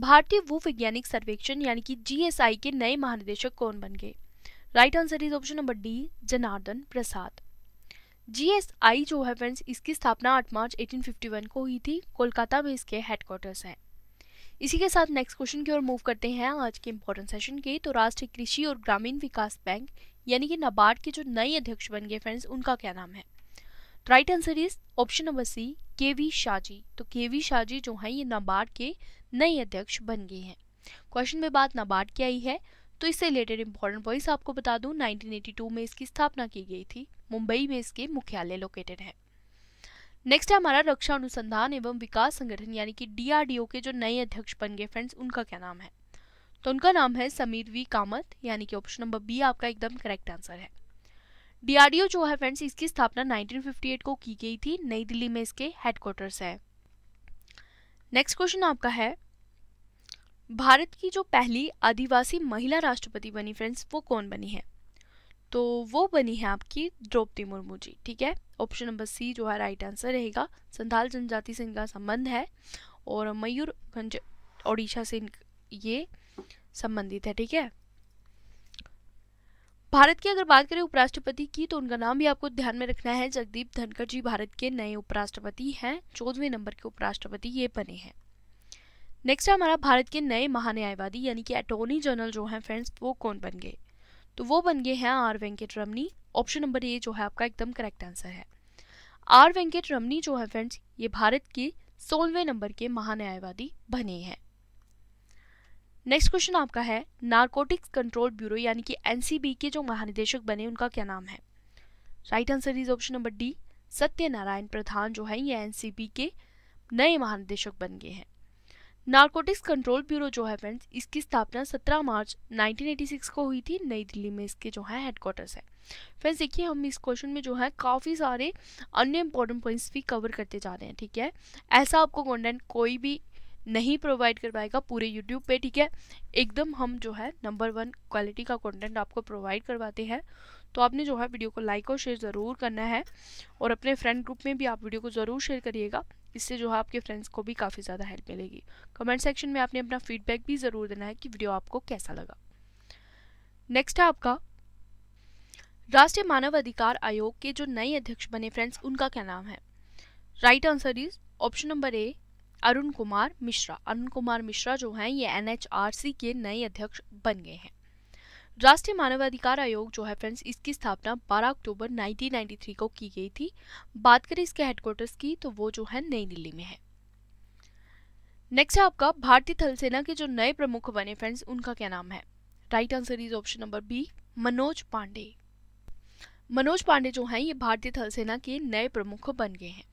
A: भारतीय भू वैज्ञानिक सर्वेक्षण यानी कि जीएसआई के नए महानिदेशक कौन बन गए right answer is option number D Janardan Prasad GSI जो है फ्रेंड्स इसकी स्थापना 8 मार्च 1851 को हुई थी कोलकाता में इसके हेडक्वार्टर्स हैं इसी के साथ नेक्स्ट क्वेश्चन की ओर मूव करते हैं आज के इम्पोर्टेंट सेशन के तो राष्ट्रीय कृषि और ग्रामीण विकास बैंक यानी कि नाबार्ड के जो नए अध्यक्ष बन गए फ्रेंड्स उनका क्या नाम है right answer is option number C K V Shahaji तो के वी शाहजी जो हैं ये नाबार्ड के नए अध्यक्ष बन गए हैं क्वेश्चन में बात नाबार्ड की आई है तो इससे रिलेटेड इंपॉर्टेंट वॉइस आपको बता दूं 1982 में इसकी स्थापना की गई थी मुंबई में इसके मुख्यालय लोकेटेड है नेक्स्ट है हमारा रक्षा अनुसंधान एवं विकास संगठन यानी कि डीआरडीओ के जो नए अध्यक्ष बन गए फ्रेंड्स उनका क्या नाम है तो उनका नाम है समीर वी कामत यानी कि ऑप्शन नंबर बी आपका एकदम करेक्ट आंसर है डीआरडीओ जो है फ्रेंड्स इसकी स्थापना 1958 को की गई थी नई दिल्ली में इसके हेडक्वार्टर्स है नेक्स्ट क्वेश्चन आपका है भारत की जो पहली आदिवासी महिला राष्ट्रपति बनी फ्रेंड्स वो कौन बनी है तो वो बनी है आपकी द्रौपदी मुर्मू जी ठीक है ऑप्शन नंबर सी जो है राइट आंसर रहेगा संथाल जनजाति से इनका संबंध है और मयूरगंज ओडिशा से ये संबंधित है ठीक है भारत की अगर बात करें उपराष्ट्रपति की तो उनका नाम भी आपको ध्यान में रखना है जगदीप धनखड़ जी भारत के नए उपराष्ट्रपति हैं चौदहवें नंबर के उपराष्ट्रपति ये बने हैं नेक्स्ट है हमारा भारत के नए महान्यायवादी यानी कि अटोर्नी जनरल जो हैं फ्रेंड्स वो कौन बन गए तो वो बन गए हैं R Venkat Ramani option number A जो है आपका एकदम करेक्ट आंसर है आर वेंकट रमनी जो है फ्रेंड्स ये भारत के सोलहवें नंबर के महान्यायवादी बने हैं नेक्स्ट क्वेश्चन आपका है नारकोटिक्स कंट्रोल ब्यूरो यानी कि एनसीबी के जो महानिदेशक बने उनका क्या नाम है right answer is option number D Satyanarayan Pradhan जो है ये एनसीबी के नए महानिदेशक बन गए हैं नारकोटिक्स कंट्रोल ब्यूरो जो है फ्रेंड्स इसकी स्थापना 17 मार्च 1986 को हुई थी नई दिल्ली में इसके जो है हेडक्वार्टर्स है फ्रेंड्स देखिए हम इस क्वेश्चन में जो है काफ़ी सारे अन्य इंपॉर्टेंट पॉइंट्स भी कवर करते जा रहे हैं ठीक है ऐसा आपको कॉन्टेंट कोई भी नहीं प्रोवाइड कर पाएगा पूरे यूट्यूब पे ठीक है एकदम हम जो है नंबर वन क्वालिटी का कंटेंट आपको प्रोवाइड करवाते हैं तो आपने जो है वीडियो को लाइक और शेयर ज़रूर करना है और अपने फ्रेंड ग्रुप में भी आप वीडियो को ज़रूर शेयर करिएगा इससे जो है आपके फ्रेंड्स को भी काफ़ी ज़्यादा हेल्प मिलेगी कमेंट सेक्शन में आपने अपना फीडबैक भी ज़रूर देना है कि वीडियो आपको कैसा लगा नेक्स्ट है आपका राष्ट्रीय मानव अधिकार आयोग के जो नए अध्यक्ष बने फ्रेंड्स उनका क्या नाम है right answer is option number A Arun Kumar Mishra Arun Kumar Mishra जो हैं ये एनएचआरसी के नए अध्यक्ष बन गए हैं राष्ट्रीय मानवाधिकार आयोग जो है फ्रेंड्स इसकी स्थापना 12 अक्टूबर 1993 को की गई थी बात करें इसके हेडक्वार्टर्स की तो वो जो है नई दिल्ली में है नेक्स्ट है आपका भारतीय थल सेना के जो नए प्रमुख बने फ्रेंड्स उनका क्या नाम है right answer is option number B Manoj Pande Manoj Pande जो हैं ये भारतीय थल सेना के नए प्रमुख बन गए हैं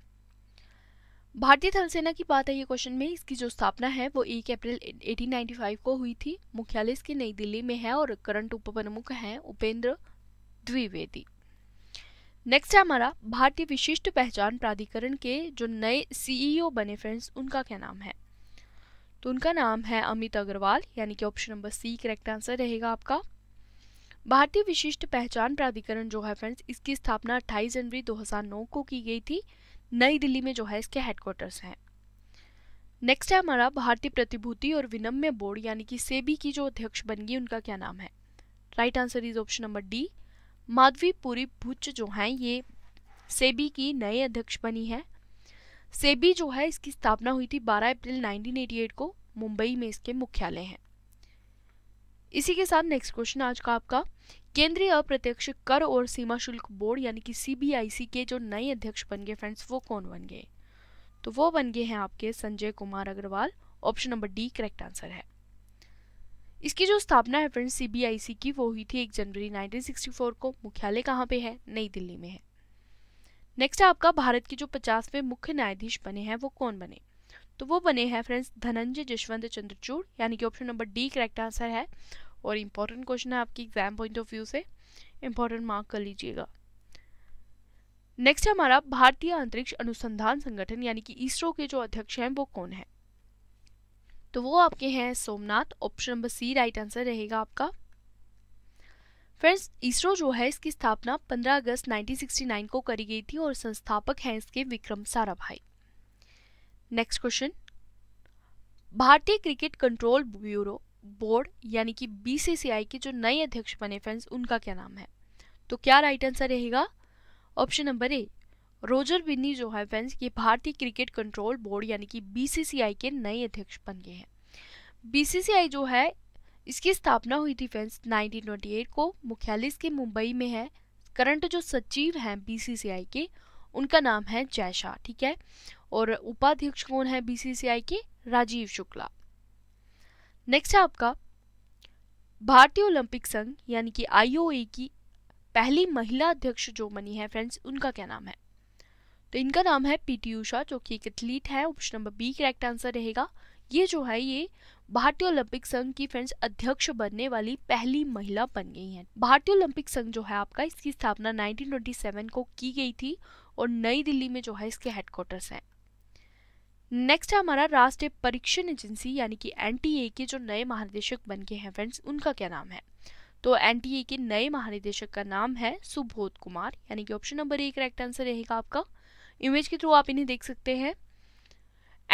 A: भारतीय थल सेना की बात है ये क्वेश्चन में इसकी जो स्थापना है वो एक अप्रैल 1895 को हुई थी मुख्यालय इसकी नई दिल्ली में है और करंट उप प्रमुख है उपेंद्र द्विवेदी नेक्स्ट है हमारा भारतीय विशिष्ट पहचान प्राधिकरण के जो नए सीईओ e बने फ्रेंड्स उनका क्या नाम है तो उनका नाम है अमित अग्रवाल यानी कि option number C correct answer रहेगा आपका भारतीय विशिष्ट पहचान प्राधिकरण जो है फ्रेंड्स इसकी स्थापना 28 जनवरी 2009 को की गई थी नई दिल्ली में जो है इसके हेडक्वार्टर्स हैं नेक्स्ट है हमारा भारतीय प्रतिभूति और विनम्य बोर्ड यानी कि सेबी की जो अध्यक्ष बन गई उनका क्या नाम है right answer is option number D Madhabi Puri Buch जो हैं ये सेबी की नए अध्यक्ष बनी है सेबी जो है इसकी स्थापना हुई थी 12 अप्रैल 1988 को मुंबई में इसके मुख्यालय हैं इसी के साथ नेक्स्ट क्वेश्चन आज का आपका केंद्रीय अप्रत्यक्ष कर और सीमा शुल्क बोर्ड यानी कि सीबीआईसी के जो नए अध्यक्ष बन गए फ्रेंड्स वो कौन बन गए तो वो बन गए हैं आपके Sanjay Kumar Agarwal option number D correct answer है इसकी जो स्थापना है फ्रेंड्स सीबीआईसी की वो हुई थी एक जनवरी 1964 को मुख्यालय कहाँ पे है नई दिल्ली में है नेक्स्ट है आपका भारत के जो पचासवें मुख्य न्यायाधीश बने हैं वो कौन बने तो वो बने हैं फ्रेंड्स धनंजय जशवंत चंद्रचूड़ यानी कि option number D correct answer है और इम्पॉर्टेंट क्वेश्चन है आपकी एग्जाम पॉइंट ऑफ व्यू से इम्पॉर्टेंट मार्क कर लीजिएगा नेक्स्ट हमारा भारतीय अंतरिक्ष अनुसंधान संगठन यानी कि इसरो के जो अध्यक्ष हैं वो कौन है तो वो आपके हैं Somnath option number C right answer रहेगा आपका फ्रेंड्स इसरो जो है इसकी स्थापना 15 अगस्त 1969 को करी गई थी और संस्थापक हैं इसके विक्रम साराभाई नेक्स्ट क्वेश्चन भारतीय क्रिकेट कंट्रोल ब्यूरो बोर्ड यानी कि बीसीसीआई के जो नए अध्यक्ष बने फ्रेंड्स उनका क्या नाम है तो क्या राइट आंसर रहेगा option number A Roger Binny जो है फ्रेंड्स ये भारतीय क्रिकेट कंट्रोल बोर्ड यानी कि बीसीसीआई के नए अध्यक्ष बन गए हैं बीसीसीआई जो है इसकी स्थापना हुई थी फ्रेंड्स 1928 को मुख्यालय इसके मुंबई में है करंट जो सचिव हैं बीसीसीआई के उनका नाम है जय शाह ठीक है और उपाध्यक्ष कौन है बीसीसीआई के राजीव शुक्ला नेक्स्ट है आपका भारतीय ओलंपिक संघ यानी कि आईओए की पहली महिला अध्यक्ष जो बनी है फ्रेंड्स उनका क्या नाम है तो इनका नाम है पीटी उषा जो कि एक एथलीट है option number B correct answer रहेगा ये जो है ये भारतीय ओलंपिक संघ की फ्रेंड्स अध्यक्ष बनने वाली पहली महिला बन गई हैं भारतीय ओलंपिक संघ जो है आपका इसकी स्थापना 1927 को की गई थी और नई दिल्ली में जो है इसके हेडक्वार्टर्स हैं नेक्स्ट है हमारा राष्ट्रीय परीक्षण एजेंसी यानी कि एनटीए के जो नए महानिदेशक बन गए हैं फ्रेंड्स उनका क्या नाम है तो एनटीए के नए महानिदेशक का नाम है सुबोध कुमार यानी कि option number A correct answer रहेगा आपका इमेज के थ्रू आप इन्हें देख सकते हैं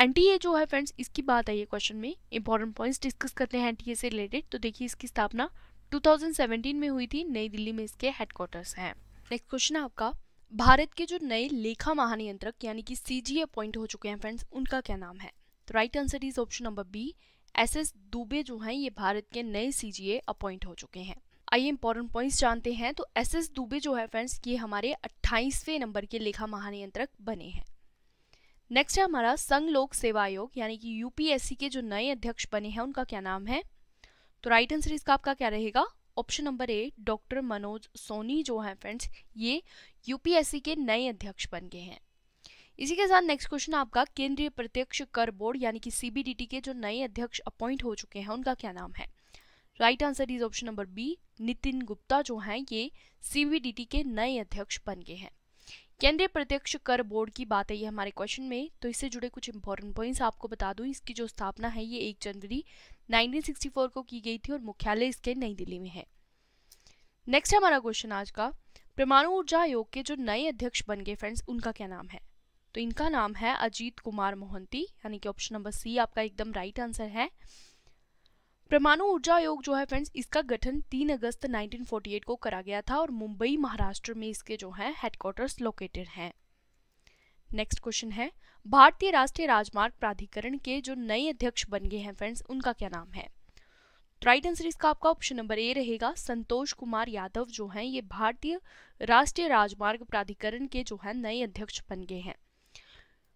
A: एनटीए जो है फ्रेंड्स इसकी बात आई है क्वेश्चन में इंपॉर्टेंट पॉइंट्स डिस्कस करते हैं एनटीए से रिलेटेड तो देखिए इसकी स्थापना 2017 में हुई थी नई दिल्ली में इसके हेडक्वार्टर्स हैं नेक्स्ट क्वेश्चन है आपका भारत के जो नए लेखा महानियंत्रक यानी कि सी अपॉइंट हो चुके हैं फ्रेंड्स उनका क्या नाम है तो right answer is option number B S S Dubey जो हैं ये भारत के नए सी अपॉइंट हो चुके हैं आइए इंपॉर्टेंट पॉइंट्स जानते हैं तो एस एस दुबे जो है फ्रेंड्स ये हमारे अट्ठाईसवें नंबर के लेखा महानियंत्रक बने हैं नेक्स्ट है हमारा संघ लोक सेवा आयोग यानी कि यूपीएससी के जो नए अध्यक्ष बने हैं उनका क्या नाम है तो राइट आंसर इसका आपका क्या रहेगा option number A doctor Manoj Soni जो हैं फ्रेंड्स ये यूपीएससी के नए अध्यक्ष बन गए हैं इसी के साथ नेक्स्ट क्वेश्चन आपका केंद्रीय प्रत्यक्ष कर बोर्ड यानी कि सीबीडीटी के जो नए अध्यक्ष अपॉइंट हो चुके हैं उनका क्या नाम है right answer is option number B Nitin Gupta जो हैं ये सीबीडीटी के नए अध्यक्ष बन गए हैं केंद्रीय प्रत्यक्ष कर बोर्ड की बात है ये हमारे क्वेश्चन में तो इससे जुड़े कुछ इंपॉर्टेंट पॉइंट्स आपको बता दूं इसकी जो स्थापना है ये एक जनवरी 1964 को की गई थी और मुख्यालय इसके नई दिल्ली में है नेक्स्ट है हमारा क्वेश्चन आज का परमाणु ऊर्जा आयोग के जो नए अध्यक्ष बन गए फ्रेंड्स उनका क्या नाम है तो इनका नाम है अजीत कुमार मोहंती यानी कि ऑप्शन नंबर सी आपका एकदम राइट आंसर है परमाणु ऊर्जा आयोग जो है फ्रेंड्स इसका गठन 3 अगस्त 1948 को करा गया था और मुंबई महाराष्ट्र में इसके जो है हेडक्वार्टर्स लोकेटेड हैं नेक्स्ट क्वेश्चन है भारतीय राष्ट्रीय राजमार्ग प्राधिकरण के जो नए अध्यक्ष बन गए हैं फ्रेंड्स उनका क्या नाम है राइट आंसर इसका आपका ऑप्शन नंबर ए रहेगा संतोष कुमार यादव जो हैं ये भारतीय राष्ट्रीय राजमार्ग प्राधिकरण के जो है नए अध्यक्ष बन गए हैं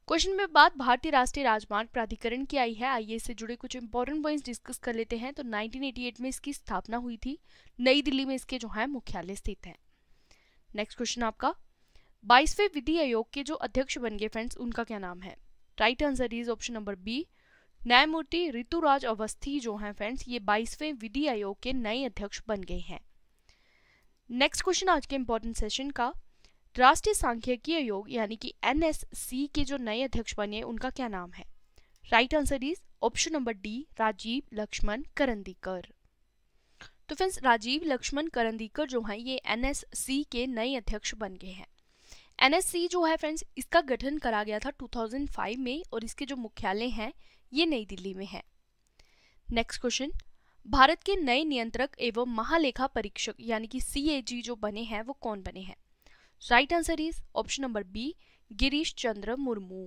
A: क्वेश्चन में बात भारतीय राष्ट्रीय राजमार्ग प्राधिकरण की आई है आइए इससे जुड़े कुछ इंपॉर्टेंट पॉइंट्स डिस्कस कर लेते हैं तो 1988 में इसकी स्थापना हुई थी नई दिल्ली में इसके जो है मुख्यालय स्थित है नेक्स्ट क्वेश्चन आपका बाईसवें विधि आयोग के जो अध्यक्ष बन गए फ्रेंड्स उनका क्या नाम है right answer is option number B न्यायमूर्ति ऋतुराज अवस्थी जो है फ्रेंड्स ये बाईसवें विधि आयोग के नए अध्यक्ष बन गए हैं नेक्स्ट क्वेश्चन आज के इंपॉर्टेंट सेशन का राष्ट्रीय सांख्यिकीय योग यानी कि एन के जो नए अध्यक्ष बने उनका क्या नाम है right answer is option number D Rajiv Laxman Karandikar तो फ्रेंड्स राजीव लक्ष्मण करंदीकर जो हैं ये एन के नए अध्यक्ष बन गए हैं एन जो है फ्रेंड्स इसका गठन करा गया था 2005 में और इसके जो मुख्यालय हैं ये नई दिल्ली में है नेक्स्ट क्वेश्चन भारत के नए नियंत्रक एवं महालेखा परीक्षक यानी कि सी जो बने हैं वो कौन बने हैं right answer is option number B Girish Chandra Murmu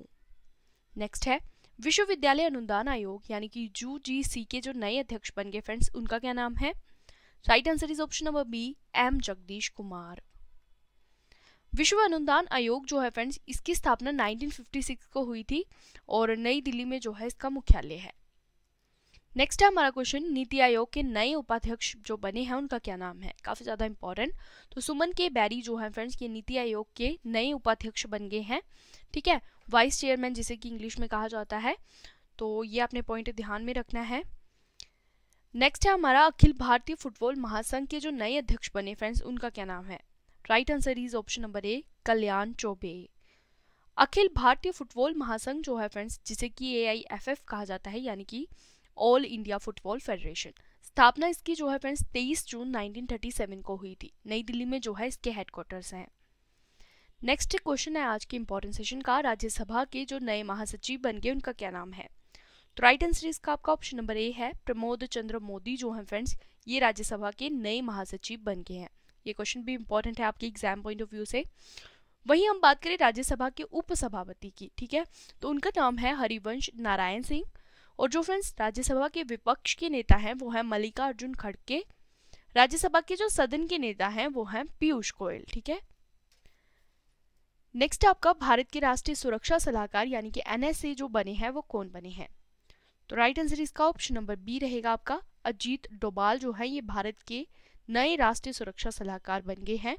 A: next है विश्वविद्यालय अनुदान आयोग यानी कि यू जी सी के जो नए अध्यक्ष बन गए फ्रेंड्स उनका क्या नाम है right answer is option number B M Jagdish Kumar विश्व अनुदान आयोग जो है फ्रेंड्स इसकी स्थापना 1956 को हुई थी और नई दिल्ली में जो है इसका मुख्यालय है नेक्स्ट है हमारा क्वेश्चन नीति आयोग के नए उपाध्यक्ष जो बने हैं उनका क्या नाम है काफ़ी ज़्यादा इंपॉर्टेंट तो सुमन के बैरी जो है फ्रेंड्स ये नीति आयोग के नए उपाध्यक्ष बन गए हैं ठीक है वाइस चेयरमैन जिसे कि इंग्लिश में कहा जाता है तो ये आपने पॉइंट ध्यान में रखना है नेक्स्ट है हमारा अखिल भारतीय फुटबॉल महासंघ के जो नए अध्यक्ष बने फ्रेंड्स उनका क्या नाम है right answer is option number A Kalyan Chaubey अखिल भारतीय फुटबॉल महासंघ जो है फ्रेंड्स जिसे कि ए कहा जाता है यानी कि ऑल इंडिया फुटबॉल फेडरेशन स्थापना इसकी जो है फ्रेंड्स तेईस जून 1937 को हुई थी नई दिल्ली में जो है इसके हेडक्वार्टर्स हैं नेक्स्ट क्वेश्चन है आज के इम्पोर्टेंट सेशन का राज्यसभा के जो नए महासचिव बन गए उनका क्या नाम है तो राइट आंसर इसका आपका ऑप्शन नंबर ए है प्रमोद चंद्र मोदी जो हैं फ्रेंड्स ये राज्यसभा के नए महासचिव बन गए हैं ये क्वेश्चन भी इम्पोर्टेंट है आपके एग्जाम पॉइंट ऑफ व्यू से वहीं हम बात करें राज्यसभा के उपसभापति की ठीक है तो उनका नाम है हरिवंश नारायण सिंह और जो फ्रेंड्स राज्यसभा के विपक्ष के नेता हैं वो हैं मल्लिका अर्जुन खड़के राज्यसभा के जो सदन के नेता हैं वो हैं पीयूष गोयल ठीक है नेक्स्ट आपका भारत के राष्ट्रीय सुरक्षा सलाहकार यानी कि एनएसए जो बने हैं वो कौन बने हैं तो राइट आंसर इसका ऑप्शन नंबर बी रहेगा आपका अजीत डोबाल जो है ये भारत के नए राष्ट्रीय सुरक्षा सलाहकार बन गए हैं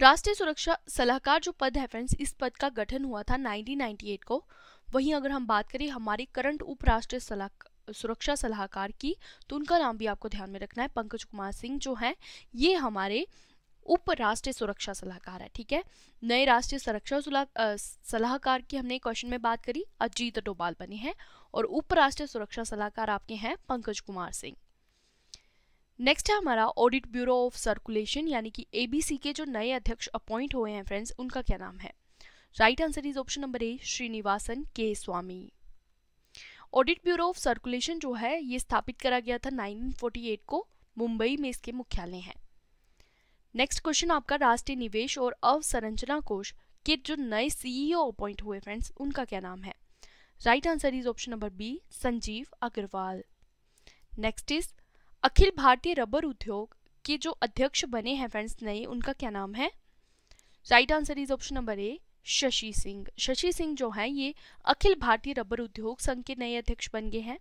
A: राष्ट्रीय सुरक्षा सलाहकार जो पद है फ्रेंड्स इस पद का गठन हुआ था 1998 को वहीं अगर हम बात करें हमारी करंट उपराष्ट्रीय सलाह सुरक्षा सलाहकार की तो उनका नाम भी आपको ध्यान में रखना है पंकज कुमार सिंह जो हैं ये हमारे उप राष्ट्रीय सुरक्षा सलाहकार है ठीक है नए राष्ट्रीय सुरक्षा सलाहकार की हमने क्वेश्चन में बात करी अजीत डोबाल बने हैं और उप राष्ट्रीय सुरक्षा सलाहकार आपके हैं पंकज कुमार सिंह नेक्स्ट है हमारा ऑडिट ब्यूरो ऑफ सर्कुलेशन यानी कि एबीसी के जो नए अध्यक्ष अपॉइंट हुए हैं फ्रेंड्स उनका क्या नाम है right answer is option number A Srinivasan K Swamy audit bureau of circulation जो है ये स्थापित करा गया था 1948 को मुंबई में इसके मुख्यालय हैं नेक्स्ट क्वेश्चन आपका राष्ट्रीय निवेश और अवसंरचना कोष के जो नए सीईओ अपॉइंट e हुए फ्रेंड्स उनका क्या नाम है right answer is option number B Sanjeev Agarwal next is अखिल भारतीय रबर उद्योग के जो अध्यक्ष बने हैं फ्रेंड्स नए उनका क्या नाम है right answer is option number A Shashi Singh Shashi Singh जो हैं ये अखिल भारतीय रबर उद्योग संघ के नए अध्यक्ष बन गए हैं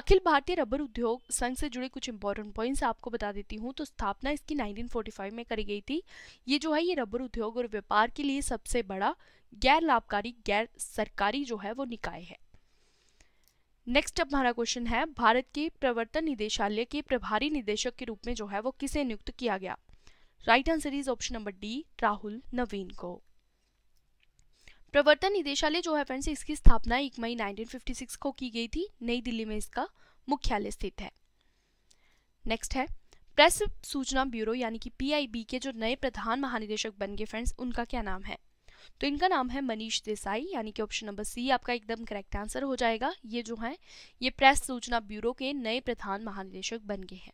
A: अखिल भारतीय रबर उद्योग संघ से जुड़े कुछ इंपॉर्टेंट पॉइंट्स आपको बता देती हूँ तो स्थापना इसकी 1945 में करी गई थी ये जो है ये रबर उद्योग और व्यापार के लिए सबसे बड़ा गैर लाभकारी गैर सरकारी जो है वो निकाय है नेक्स्ट अब हमारा क्वेश्चन है भारत के प्रवर्तन निदेशालय के प्रभारी निदेशक के रूप में जो है वो किसे नियुक्त किया गया right answer is option number D Rahul Navin को प्रवर्तन निदेशालय जो है फ्रेंड्स इसकी स्थापना एक मई 1956 को की गई थी नई दिल्ली में इसका मुख्यालय स्थित है नेक्स्ट है प्रेस सूचना ब्यूरो यानी कि पीआईबी के जो नए प्रधान महानिदेशक बन गए फ्रेंड्स उनका क्या नाम है तो इनका नाम है मनीष देसाई यानी कि ऑप्शन नंबर सी आपका एकदम करेक्ट आंसर हो जाएगा ये जो है ये प्रेस सूचना ब्यूरो के नए प्रधान महानिदेशक बन गए हैं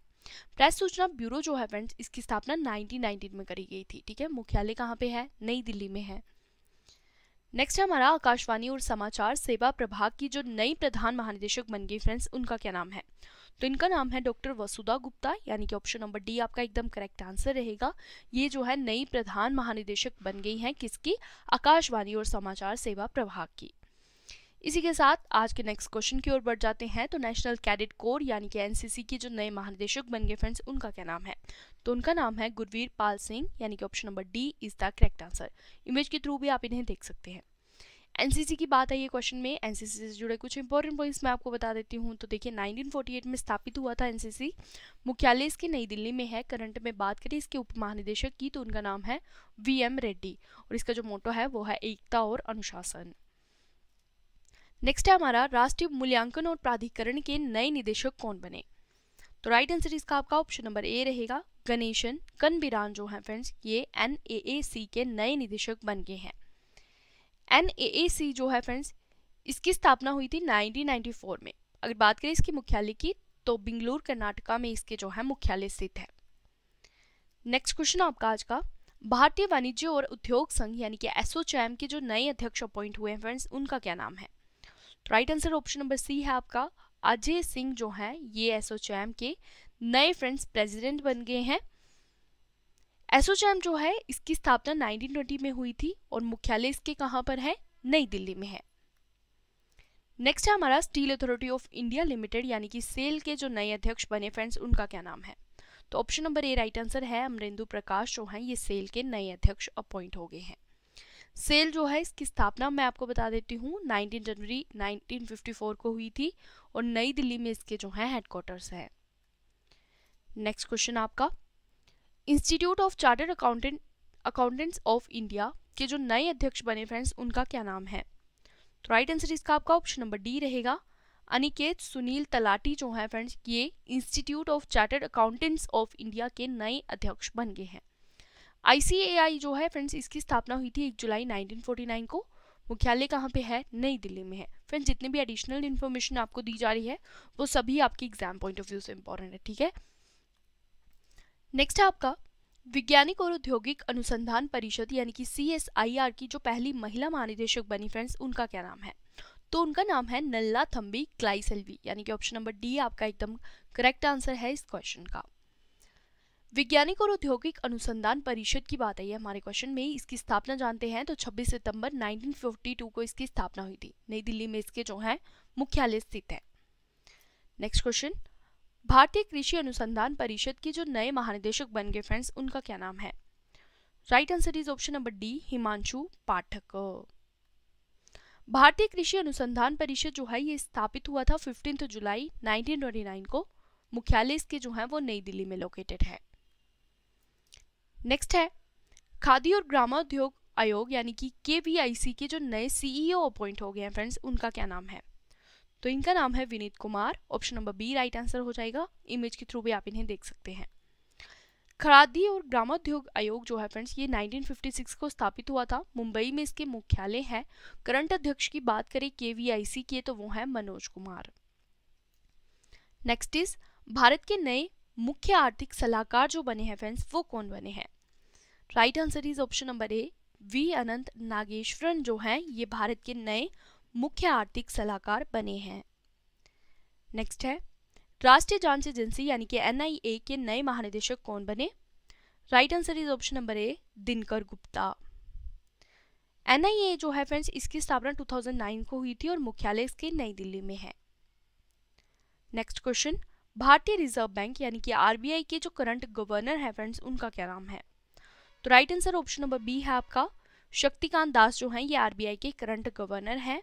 A: प्रेस सूचना ब्यूरो जो है फ्रेंड्स इसकी स्थापना 1919 में करी गई थी ठीक है मुख्यालय कहाँ पे है नई दिल्ली में है नेक्स्ट हमारा आकाशवाणी और समाचार सेवा प्रभाग की जो नई प्रधान महानिदेशक बन गई फ्रेंड्स उनका क्या नाम है तो इनका नाम है डॉक्टर वसुधा गुप्ता यानी कि ऑप्शन नंबर डी आपका एकदम करेक्ट आंसर रहेगा ये जो है नई प्रधान महानिदेशक बन गई हैं किसकी आकाशवाणी और समाचार सेवा प्रभाग की इसी के साथ आज के नेक्स्ट क्वेश्चन की ओर बढ़ जाते हैं तो नेशनल कैडेट कोर यानी कि एनसीसी के जो नए महानिदेशक बन गए फ्रेंड्स उनका क्या नाम है तो उनका नाम है गुरवीर पाल सिंह यानी कि option number D is the correct answer image के थ्रू भी आप इन्हें देख सकते हैं एनसीसी की बात आई है क्वेश्चन में एनसीसी से जुड़े कुछ इंपॉर्टेंट पॉइंट्स मैं आपको बता देती हूँ तो देखिए 1948 में स्थापित हुआ था एनसीसी मुख्यालय इसके नई दिल्ली में है करंट में बात करें इसके उप महानिदेशक की तो उनका नाम है वी एम रेड्डी और इसका जो मोटो है वो है एकता और अनुशासन नेक्स्ट है हमारा राष्ट्रीय मूल्यांकन और प्राधिकरण के नए निदेशक कौन बने तो राइट आंसर इसका आपका ऑप्शन नंबर ए रहेगा गणेशन कनबिरान जो हैं फ्रेंड्स ये एन के नए निदेशक बन गए हैं एन जो है फ्रेंड्स इसकी स्थापना हुई थी 1994 में अगर बात करें इसके मुख्यालय की तो बेंगलुरु कर्नाटका में इसके जो है मुख्यालय स्थित है नेक्स्ट क्वेश्चन आपका आज का भारतीय वाणिज्य और उद्योग संघ यानी कि एसोचैम के जो नए अध्यक्ष अपॉइंट हुए हैं फ्रेंड्स उनका क्या नाम है right answer option number C है आपका अजय सिंह जो हैं ये एसओचैम के नए फ्रेंड्स प्रेसिडेंट बन गए हैं एसओचैम जो है इसकी स्थापना 1920 में हुई थी और मुख्यालय इसके कहां पर है नई दिल्ली में है नेक्स्ट है हमारा steel authority of India limited यानी कि सेल के जो नए अध्यक्ष बने फ्रेंड्स उनका क्या नाम है तो option number A right answer है अमरेंदु प्रकाश जो हैं ये सेल के नए अध्यक्ष अपॉइंट हो गए हैं सेल जो है इसकी स्थापना मैं आपको बता देती हूँ 19 जनवरी 1954 को हुई थी और नई दिल्ली में इसके जो है हेडक्वार्टर्स हैं नेक्स्ट क्वेश्चन आपका institute of chartered accountant accountants of India के जो नए अध्यक्ष बने फ्रेंड्स उनका क्या नाम है तो राइट आंसर इसका आपका ऑप्शन नंबर डी रहेगा अनिकेत सुनील तलाटी जो है फ्रेंड्स ये institute of chartered accountants of India के नए अध्यक्ष बन गए हैं आई जो है फ्रेंड्स इसकी स्थापना हुई थी एक जुलाई 1949 को मुख्यालय कहाँ पे है नई दिल्ली में है फ्रेंड्स जितने भी एडिशनल इन्फॉर्मेशन आपको दी जा रही है वो सभी आपके एग्जाम पॉइंट ऑफ व्यू से इम्पॉर्टेंट है ठीक है नेक्स्ट है आपका वैज्ञानिक और औद्योगिक अनुसंधान परिषद यानी कि सी की जो पहली महिला महानिदेशक बनी फ्रेंड्स उनका क्या नाम है तो उनका नाम है नल्ला थम्बी क्लाइसेल्वी यानी कि ऑप्शन नंबर डी आपका एकदम करेक्ट आंसर है इस क्वेश्चन का वैज्ञानिक और औद्योगिक अनुसंधान परिषद की बात आई है हमारे क्वेश्चन में इसकी स्थापना जानते हैं तो 26 सितंबर 1952 को इसकी स्थापना हुई थी नई दिल्ली में इसके जो है मुख्यालय स्थित है नेक्स्ट क्वेश्चन भारतीय कृषि अनुसंधान परिषद के जो नए महानिदेशक बन गए फ्रेंड्स उनका क्या नाम है right answer is option number D Himanshu Pathak Bharatiya Krishi अनुसंधान परिषद जो है ये स्थापित हुआ था फिफ्टींथ जुलाई 1929 को मुख्यालय इसके जो है वो नई दिल्ली में लोकेटेड है नेक्स्ट है खादी और ग्रामोद्योग आयोग यानी कि के के जो नए सीईओ अपॉइंट e हो गए हैं फ्रेंड्स उनका क्या नाम है तो इनका नाम है Vineet Kumar option number B right answer हो जाएगा इमेज के थ्रू भी आप इन्हें देख सकते हैं खरादी और ग्रामोद्योग आयोग जो है फ्रेंड्स ये 1956 को स्थापित हुआ था मुंबई में इसके मुख्यालय हैं करंट अध्यक्ष की बात करें के के तो वो हैं मनोज कुमार नेक्स्ट इज भारत के नए मुख्य आर्थिक सलाहकार जो बने हैं फ्रेंड्स वो कौन बने हैं right answer is option number A V Anantha Nageswaran जो हैं ये भारत के नए मुख्य आर्थिक सलाहकार बने हैं नेक्स्ट है राष्ट्रीय जांच एजेंसी यानी कि एनआईए के नए महानिदेशक कौन बने right answer is option number A Dinkar Gupta NIA जो है फ्रेंड्स इसकी स्थापना 2009 को हुई थी और मुख्यालय इसके नई दिल्ली में है next question Bharatiya reserve bank यानी कि आरबीआई के जो करंट गवर्नर है फ्रेंड्स उनका क्या नाम है तो right answer option number B है आपका शक्तिकांत दास जो हैं ये आरबीआई के करंट गवर्नर हैं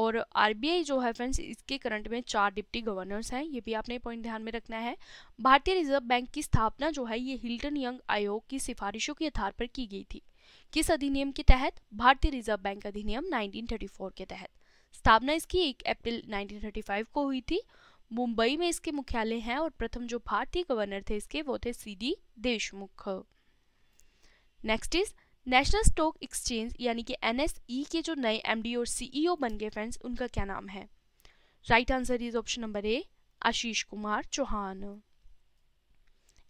A: और आरबीआई जो है फ्रेंड्स इसके करंट में चार डिप्टी गवर्नर्स हैं ये भी आपने पॉइंट ध्यान में रखना है भारतीय रिजर्व बैंक की स्थापना जो है ये हिल्टन यंग आयोग की सिफारिशों के आधार पर की गई थी किस अधिनियम के तहत भारतीय रिजर्व बैंक अधिनियम 1934 के तहत स्थापना इसकी 1 अप्रैल 1935 को हुई थी मुंबई में इसके मुख्यालय हैं और प्रथम जो भारतीय गवर्नर थे इसके वो थे C D Deshmukh next is national stock exchange यानी कि एन e के जो नए एमडी और सीईओ e बन गए फ्रेंड्स उनका क्या नाम है right answer is option number A Ashish Kumar Chauhan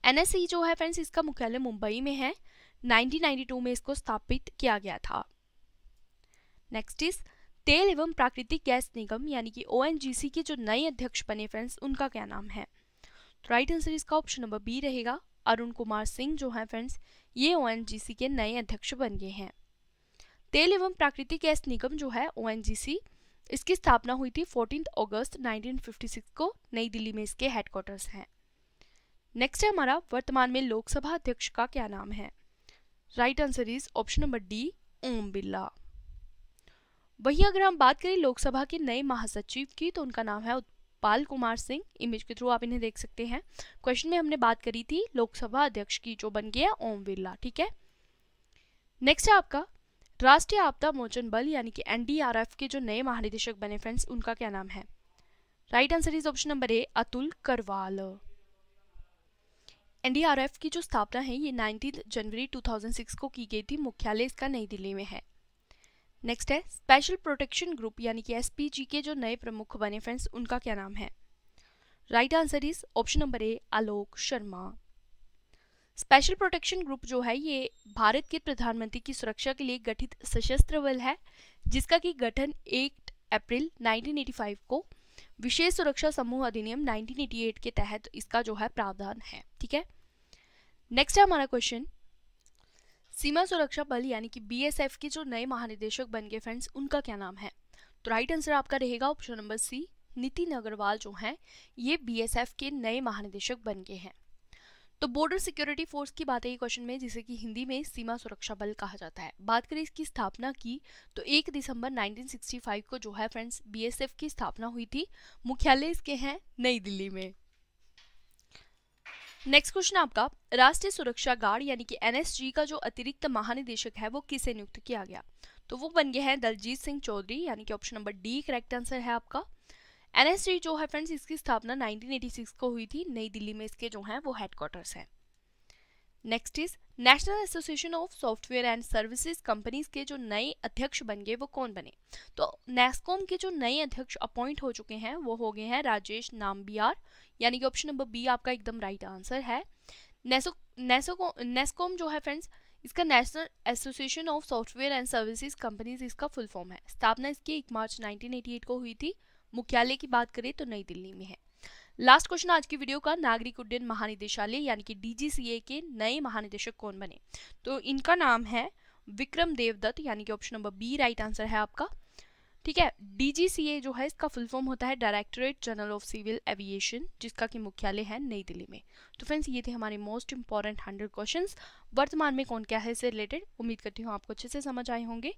A: N e जो है फ्रेंड्स इसका मुख्यालय मुंबई में है 1992 में इसको स्थापित किया गया था नेक्स्ट इज तेल एवं प्राकृतिक गैस निगम यानी कि ओ के जो नए अध्यक्ष बने फ्रेंड्स उनका क्या नाम है तो राइट आंसर इसका ऑप्शन नंबर बी रहेगा अरुण कुमार सिंह जो हैं फ्रेंड्स ये ओ के नए अध्यक्ष बन गए हैं तेल एवं प्राकृतिक गैस निगम जो है ओ इसकी स्थापना हुई थी फोर्टीन अगस्त 1956 को नई दिल्ली में इसके हेडक्वार्टर्स हैं नेक्स्ट है हमारा वर्तमान में लोकसभा अध्यक्ष का क्या नाम है right answer is option number D Om Birla वहीं अगर हम बात करें लोकसभा के नए महासचिव की तो उनका नाम है पाल कुमार सिंह इमेज के थ्रू आप इन्हें देख सकते हैं क्वेश्चन में हमने बात करी थी लोकसभा अध्यक्ष की जो बन गया ओम बिरला ठीक है नेक्स्ट है आपका राष्ट्रीय आपदा मोचन बल यानी कि एनडीआरएफ के जो नए महानिदेशक बने फ्रेंड्स उनका क्या नाम है right answer is option number A Atul Karwal NDRF की जो स्थापना है ये 19 जनवरी 2006 को की गई थी मुख्यालय इसका नई दिल्ली में है नेक्स्ट है स्पेशल प्रोटेक्शन ग्रुप यानी कि एसपीजी के जो नए प्रमुख बने फ्रेंड्स उनका क्या नाम है right answer is option number A Alok Sharma special protection group जो है ये भारत के प्रधानमंत्री की सुरक्षा के लिए गठित सशस्त्र बल है जिसका कि गठन 1 अप्रैल 1985 को विशेष सुरक्षा समूह अधिनियम 1988 के तहत इसका जो है प्रावधान है ठीक है नेक्स्ट है हमारा क्वेश्चन सीमा सुरक्षा बल यानी कि बीएसएफ के जो नए महानिदेशक बन गए फ्रेंड्स उनका क्या नाम है तो राइट आंसर आपका रहेगा option number C Nitin Agrawal जो हैं ये बीएसएफ के नए महानिदेशक बन गए हैं तो बॉर्डर सिक्योरिटी फोर्स की बात है ये क्वेश्चन में जिसे कि हिंदी में सीमा सुरक्षा बल कहा जाता है बात करें इसकी स्थापना की तो 1 दिसंबर 1965 को जो है फ्रेंड्स बीएसएफ की स्थापना हुई थी मुख्यालय इसके हैं नई दिल्ली में नेक्स्ट क्वेश्चन आपका राष्ट्रीय सुरक्षा गार्ड यानी कि एनएसजी का जो अतिरिक्त महानिदेशक है वो किसे नियुक्त किया गया तो वो बन गया है दलजीत सिंह चौधरी यानी कि option number D correct answer है आपका एनएसजी जो है फ्रेंड्स इसकी स्थापना 1986 को हुई थी नई दिल्ली में इसके जो हैं वो हेडक्वार्टर्स हैं next is national association of software and services companies के जो नए अध्यक्ष बन गए वो कौन बने तो नेस्कॉम के जो नए अध्यक्ष अपॉइंट हो चुके हैं वो हो गए हैं राजेश नामबियार यानी कि ऑप्शन नंबर बी आपका एकदम राइट आंसर है नेस्कॉम जो है फ्रेंड्स इसका national association of software and services companies इसका फुल फॉर्म है स्थापना इसकी एक मार्च नाइनटीन को हुई थी मुख्यालय की बात करें तो नई दिल्ली में है लास्ट क्वेश्चन आज की वीडियो का नागरिक उड्डयन महानिदेशालय यानी कि डीजीसीए के नए महानिदेशक कौन बने तो इनका नाम है विक्रम देवदत्त यानी कि option number B right answer है आपका ठीक है डीजीसीए जो है इसका फुल फॉर्म होता है directorate general of civil aviation जिसका कि मुख्यालय है नई दिल्ली में तो फ्रेंड्स ये थे हमारे मोस्ट इंपॉर्टेंट हंड्रेड क्वेश्चन वर्तमान में कौन क्या है इससे रिलेटेड उम्मीद करती हूँ आपको अच्छे से समझ आए होंगे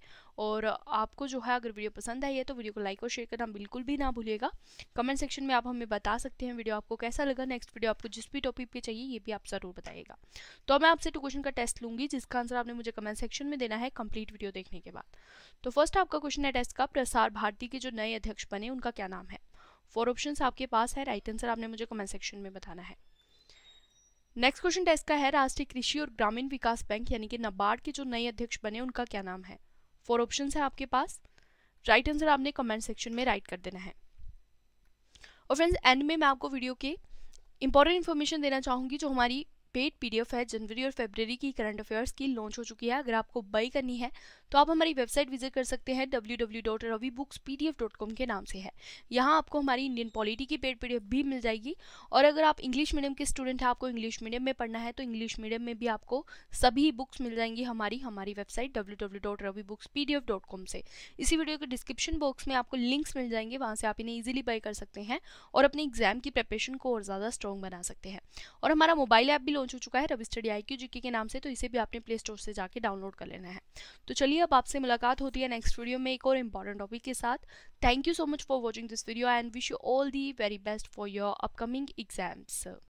A: और आपको जो है अगर वीडियो पसंद आई है तो वीडियो को लाइक और शेयर करना बिल्कुल भी ना भूलिएगा कमेंट सेक्शन में आप हमें बता सकते हैं वीडियो आपको कैसा लगा नेक्स्ट वीडियो आपको जिस भी टॉपिक पे चाहिए ये भी आप ज़रूर बताइएगा तो मैं आपसे टू क्वेश्चन का टेस्ट लूंगी जिसका आंसर आपने मुझे कमेंट सेक्शन में देना है कंप्लीट वीडियो देखने के बाद तो फर्स्ट आपका क्वेश्चन है टेस्ट का प्रेस प्रसार भारती के जो नए अध्यक्ष बने उनका क्या नाम है फोर ऑप्शंस आपके पास है राइट आंसर आपने मुझे कमेंट सेक्शन में बताना है नेक्स्ट क्वेश्चन टेस्ट का है राष्ट्रीय कृषि और ग्रामीण विकास बैंक यानी कि नबार्ड के जो नए अध्यक्ष बने उनका क्या नाम है फोर ऑप्शन है आपके पास राइट आंसर आपने कमेंट सेक्शन में राइट कर देना है और फ्रेंड्स एंड में मैं आपको वीडियो के इंपॉर्टेंट इन्फॉर्मेशन देना चाहूंगी जो हमारी पेड पीडीएफ है जनवरी और फरवरी की करंट अफेयर्स की लॉन्च हो चुकी है अगर आपको बाई करनी है तो आप हमारी वेबसाइट विजिट कर सकते हैं W W dot Ravi books P D F dot com के नाम से है यहाँ आपको हमारी इंडियन पॉलिटी की पेड पी भी मिल जाएगी और अगर आप इंग्लिश मीडियम के स्टूडेंट हैं आपको इंग्लिश मीडियम में पढ़ना है तो इंग्लिश मीडियम में भी आपको सभी बुक्स मिल जाएंगी हमारी हमारी website W W dot Ravi books P D F dot com से इसी वीडियो के डिस्क्रिप्शन बॉक्स में आपको लिंक्स मिल जाएंगे वहाँ से आप इन्हें ईजिली बाई कर सकते हैं और अपने एग्जाम की प्रिपरेशन को और ज़्यादा स्ट्रॉन्ग बना सकते हैं और हमारा मोबाइल ऐप भी लॉन्च हो चुका है रवि स्टडी आई क्यू के नाम से तो इसे भी आपने प्ले स्टोर से जाकर डाउनलोड कर लेना है तो चलिए अब आपसे मुलाकात होती है नेक्स्ट वीडियो में एक और इम्पॉर्टेंट टॉपिक के साथ thank you so much for watching this video and wish you all the very best for your upcoming exams